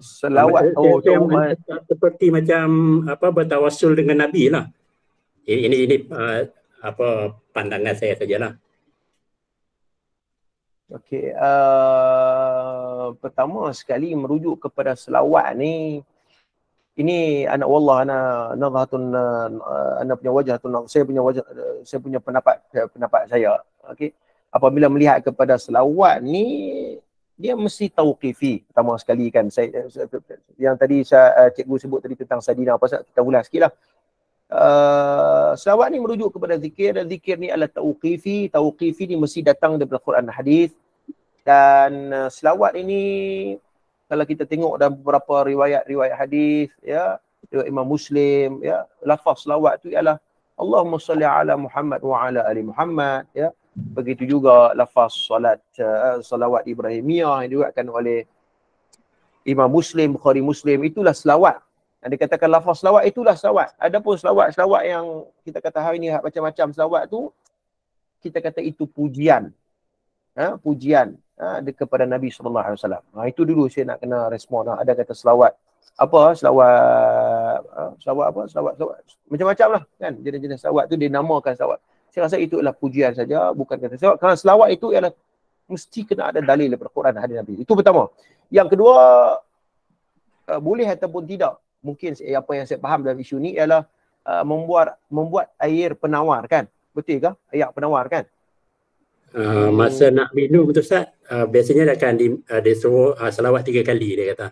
S3: selawat oh, oh, oh, seperti macam apa bertawassul dengan nabi lah ini ini, ini uh, apa pandangan saya sajalah
S1: okey uh, pertama sekali merujuk kepada selawat ni ini anak wallah ana nazhatun uh, ana punya wajah tu saya punya wajah uh, saya punya pendapat pendapat saya okey apabila melihat kepada selawat ni dia mesti tauqifi pertama sekali kan saya yang tadi saya, eh, cikgu sebut tadi tentang sadina apa sahaja kita ulas sikitlah uh, eh, selawat ni merujuk kepada zikir dan zikir ni adalah tauqifi tauqifi ni mesti datang daripada Quran dan hadis dan uh, selawat ini kalau kita tengok dalam beberapa riwayat-riwayat hadis ya riwayat Imam Muslim ya lafaz selawat tu ialah Allahumma salli ala Muhammad wa ala ali Muhammad ya begitu juga lafaz salat uh, salawat Ibrahimiyah yang diriwayatkan oleh Imam Muslim, Bukhari Muslim, itulah selawat. Yang dikatakan lafaz selawat itulah selawat. Adapun selawat-selawat yang kita kata hari ni macam-macam selawat tu, kita kata itu pujian. Ha? Pujian ha? kepada Nabi SAW. Ha, itu dulu saya nak kena respon. Ha? Ada kata selawat. Apa? Selawat. Ha? Selawat apa? Selawat. selawat. Macam-macam lah kan. Jenis-jenis selawat tu dinamakan selawat saya rasa itu adalah pujian saja bukan kata sebab kerana selawat itu ialah mesti kena ada dalil daripada Quran dan hadis Nabi. Itu pertama. Yang kedua uh, boleh ataupun tidak mungkin eh, apa yang saya faham dalam isu ini ialah uh, membuat membuat air penawar kan. Betul ke? Air penawar kan?
S3: Uh, masa hmm. nak minum tu Ustaz, uh, biasanya dia akan di, uh, dia suruh uh, selawat tiga kali dia kata.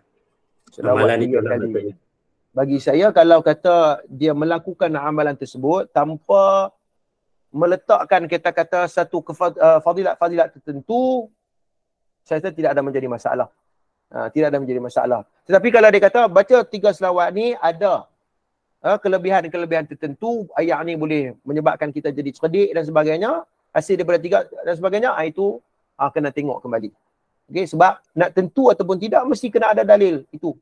S3: Selawat Amalan tiga kali.
S1: Bagi saya kalau kata dia melakukan amalan tersebut tanpa meletakkan kita kata satu uh, fadilat-fadilat tertentu saya rasa tidak ada menjadi masalah. Ha, tidak ada menjadi masalah. Tetapi kalau dia kata baca tiga selawat ni ada ha, kelebihan-kelebihan tertentu ayat ni boleh menyebabkan kita jadi cerdik dan sebagainya hasil daripada tiga dan sebagainya ha, itu ha, kena tengok kembali. Okay, sebab nak tentu ataupun tidak mesti kena ada dalil itu.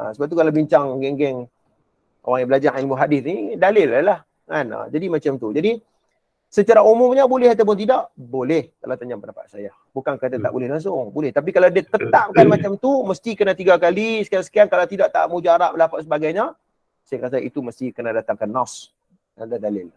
S1: Ha, sebab tu kalau bincang geng-geng orang yang belajar ilmu hadis ni dalil lah kan. Ha, jadi macam tu. Jadi Secara umumnya boleh ataupun tidak? Boleh kalau tanya pendapat saya. Bukan kata tak hmm. boleh langsung. Boleh. Tapi kalau dia tetapkan macam tu, mesti kena tiga kali, sekian-sekian. Kalau tidak, tak mujarab lah apa sebagainya. Saya kata itu mesti kena datangkan nas. Ada dalil.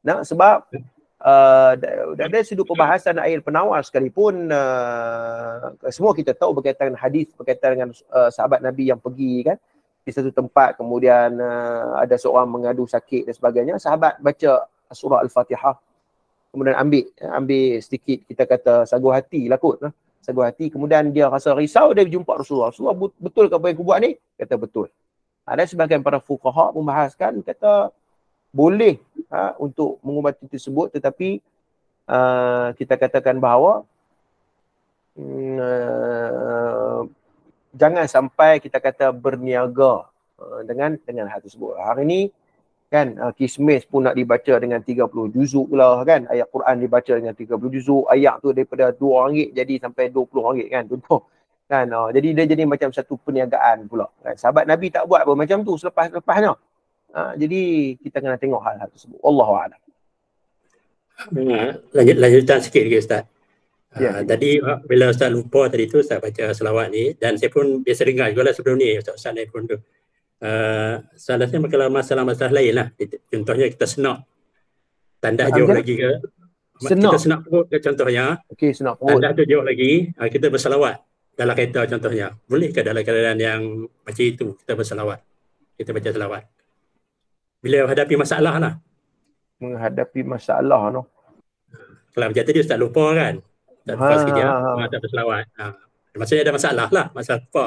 S1: Nah, sebab uh, dari sudut perbahasan air penawar sekalipun uh, semua kita tahu berkaitan dengan hadis berkaitan dengan uh, sahabat Nabi yang pergi kan di satu tempat kemudian uh, ada seorang mengadu sakit dan sebagainya sahabat baca surah al-fatihah kemudian ambil ambil sedikit kita kata sagu hati lah kot lah. Ha. sagu hati kemudian dia rasa risau dia jumpa Rasulullah Rasulullah betul ke apa yang aku buat ni kata betul ada ha, sebagian para fuqaha membahaskan kata boleh ha, untuk mengubati tersebut tetapi uh, kita katakan bahawa uh, jangan sampai kita kata berniaga dengan dengan hal tersebut hari ini kan uh, kismis pun nak dibaca dengan 30 juzuk pula kan ayat Quran dibaca dengan 30 juzuk ayat tu daripada 2 ringgit jadi sampai 20 ringgit kan contoh kan uh, jadi dia jadi macam satu perniagaan pula kan sahabat nabi tak buat apa macam tu selepas lepasnya uh, ah, jadi kita kena tengok hal-hal tersebut wallahu a'lam
S3: hmm, lanjut lanjutan sikit lagi ustaz Ya, uh, tadi bila Ustaz lupa tadi tu Ustaz baca selawat ni dan saya pun biasa dengar juga lah sebelum ni Ustaz Ustaz naik pun tu uh, eh, salahnya kalau masalah-masalah lain lah. Contohnya kita senok. Tandah jauh Anjil. lagi ke? Senok. Kita senok perut ke contohnya. Okey, senok perut. Tandah tu jauh lagi. Uh, kita bersalawat dalam kereta contohnya. Boleh ke dalam keadaan yang macam itu kita bersalawat? Kita baca salawat. Bila hadapi
S1: masalah lah. Menghadapi masalah no.
S3: Kalau macam tadi Ustaz lupa kan? Ha. Ya. Ah, tak lupa sekejap. Ha, ha, ha. Ha. Maksudnya ada masalah lah. Masalah apa?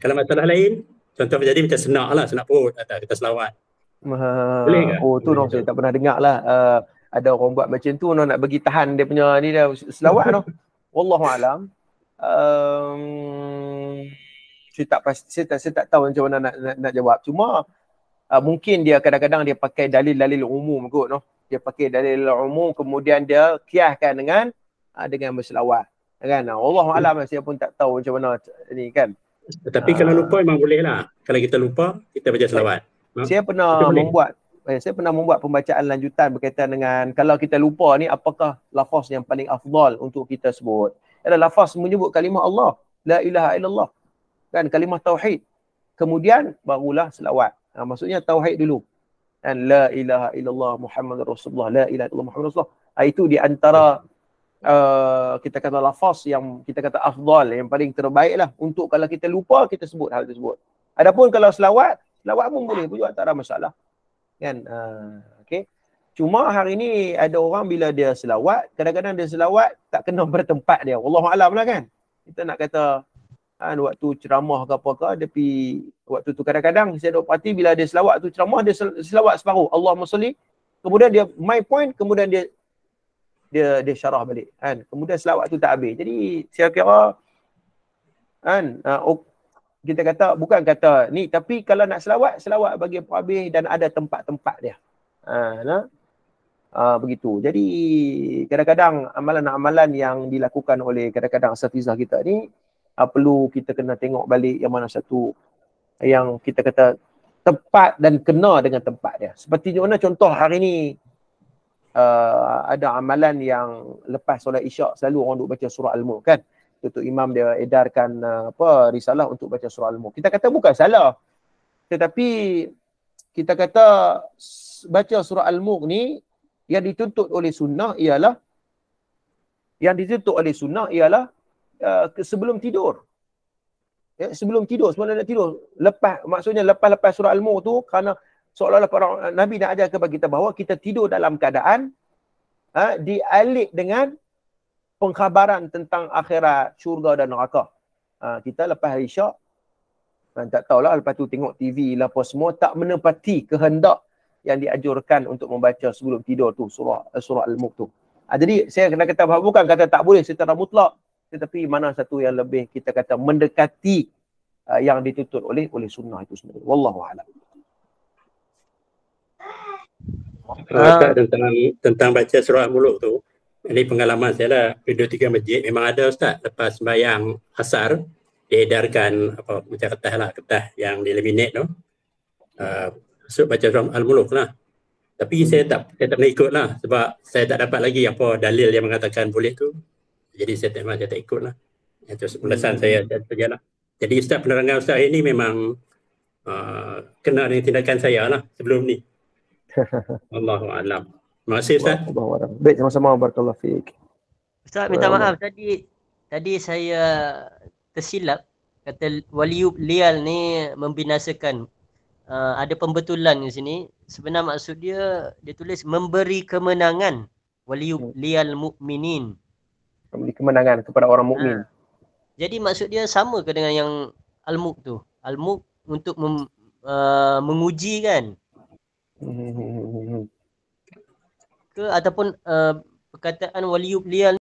S3: Kalau masalah lain, Contoh jadi macam senak lah, senak perut atas kita selawat.
S1: Uh, Boleh ke? Oh tu orang saya tak pernah dengar lah. Uh, ada orang buat macam tu, orang nak bagi tahan dia punya ni dah selawat tu. Wallahualam. Um, saya tak pasti, saya tak, saya tak tahu macam mana nak, nak, nak jawab. Cuma uh, mungkin dia kadang-kadang dia pakai dalil-dalil umum kot noh. Dia pakai dalil umum kemudian dia kiaskan dengan uh, dengan berselawat. Kan? Allah Allahualam hmm. lah, saya pun tak tahu macam mana ni kan. Tetapi uh, kalau ah. lupa memang boleh lah.
S3: Kalau kita lupa, kita baca selawat.
S1: Ha? Saya ha? pernah kita membuat boleh. saya pernah membuat pembacaan lanjutan berkaitan dengan kalau kita lupa ni apakah lafaz yang paling afdal untuk kita sebut. Ialah lafaz menyebut kalimah Allah. La ilaha illallah. Kan kalimah tauhid. Kemudian barulah selawat. Ha, maksudnya tauhid dulu. Dan la ilaha illallah Muhammad Rasulullah. La ilaha illallah Muhammad Rasulullah. Ha, itu di antara uh, kita kata lafaz yang kita kata afdal yang paling terbaik lah untuk kalau kita lupa kita sebut hal tersebut. Adapun kalau selawat, selawat pun boleh juga tak ada masalah. Kan? Uh, eh, okay. Cuma hari ini ada orang bila dia selawat, kadang-kadang dia selawat tak kena bertempat dia. Allah Alam lah kan? Kita nak kata kan, waktu ceramah ke apa ke, tapi waktu tu kadang-kadang saya dapat perhati bila dia selawat tu ceramah, dia selawat separuh. Allah Masalli, Kemudian dia my point, kemudian dia dia dia syarah balik kan kemudian selawat tu tak habis jadi saya kira kan uh, kita kata bukan kata ni tapi kalau nak selawat selawat bagi habis dan ada tempat-tempat dia ha nah uh, begitu jadi kadang-kadang amalan-amalan yang dilakukan oleh kadang-kadang asatizah kita ni uh, perlu kita kena tengok balik yang mana satu yang kita kata tepat dan kena dengan tempat dia. Seperti mana contoh hari ni uh, ada amalan yang lepas solat isyak selalu orang duk baca surah al-mulk kan tutup imam dia edarkan uh, apa risalah untuk baca surah al-mulk kita kata bukan salah tetapi kita kata baca surah al-mulk ni yang dituntut oleh sunnah ialah yang dituntut oleh sunnah ialah uh, sebelum tidur ya, sebelum tidur sebelum nak tidur lepas maksudnya lepas-lepas surah al-mulk tu kerana seolah-olah para nabi nak ajar kepada kita bahawa kita tidur dalam keadaan ha, dialik dengan pengkhabaran tentang akhirat, syurga dan neraka. Ha, kita lepas hari syak, ha, tak tahulah lepas tu tengok TV lah apa semua, tak menepati kehendak yang diajurkan untuk membaca sebelum tidur tu surah eh, surah al-mulk tu. Ha, jadi saya kena kata bukan kata tak boleh secara mutlak tetapi mana satu yang lebih kita kata mendekati uh, yang dituntut oleh oleh sunnah itu sendiri. Wallahu a'lam.
S3: Uh, uh, tentang tentang baca
S1: surah muluk tu
S3: ini pengalaman saya lah video tiga masjid memang ada ustaz lepas bayang asar diedarkan apa macam kertas lah kertas yang dilaminate tu uh, ah, so baca surah al-muluk lah tapi saya tak saya tak nak ikut lah sebab saya tak dapat lagi apa dalil yang mengatakan boleh tu jadi saya tak, saya tak ikut lah itu penasaran saya dan hmm. saja lah jadi ustaz penerangan ustaz ini memang uh, kena dengan tindakan saya lah sebelum ni
S1: Allahu alam. Terima kasih Ustaz. Allahu alam. Baik sama-sama barakallahu fiik.
S2: Ustaz minta maaf tadi tadi saya tersilap kata waliyub lial ni membinasakan uh, ada pembetulan di sini sebenarnya maksud dia dia tulis memberi kemenangan waliyub hmm. lial mukminin
S1: memberi kemenangan kepada orang mukmin uh,
S2: jadi maksud dia sama ke dengan yang al-muk tu al-muk untuk mem, uh, menguji kan
S1: Hmm, hmm, hmm,
S2: ke ataupun uh, perkataan waliyul lial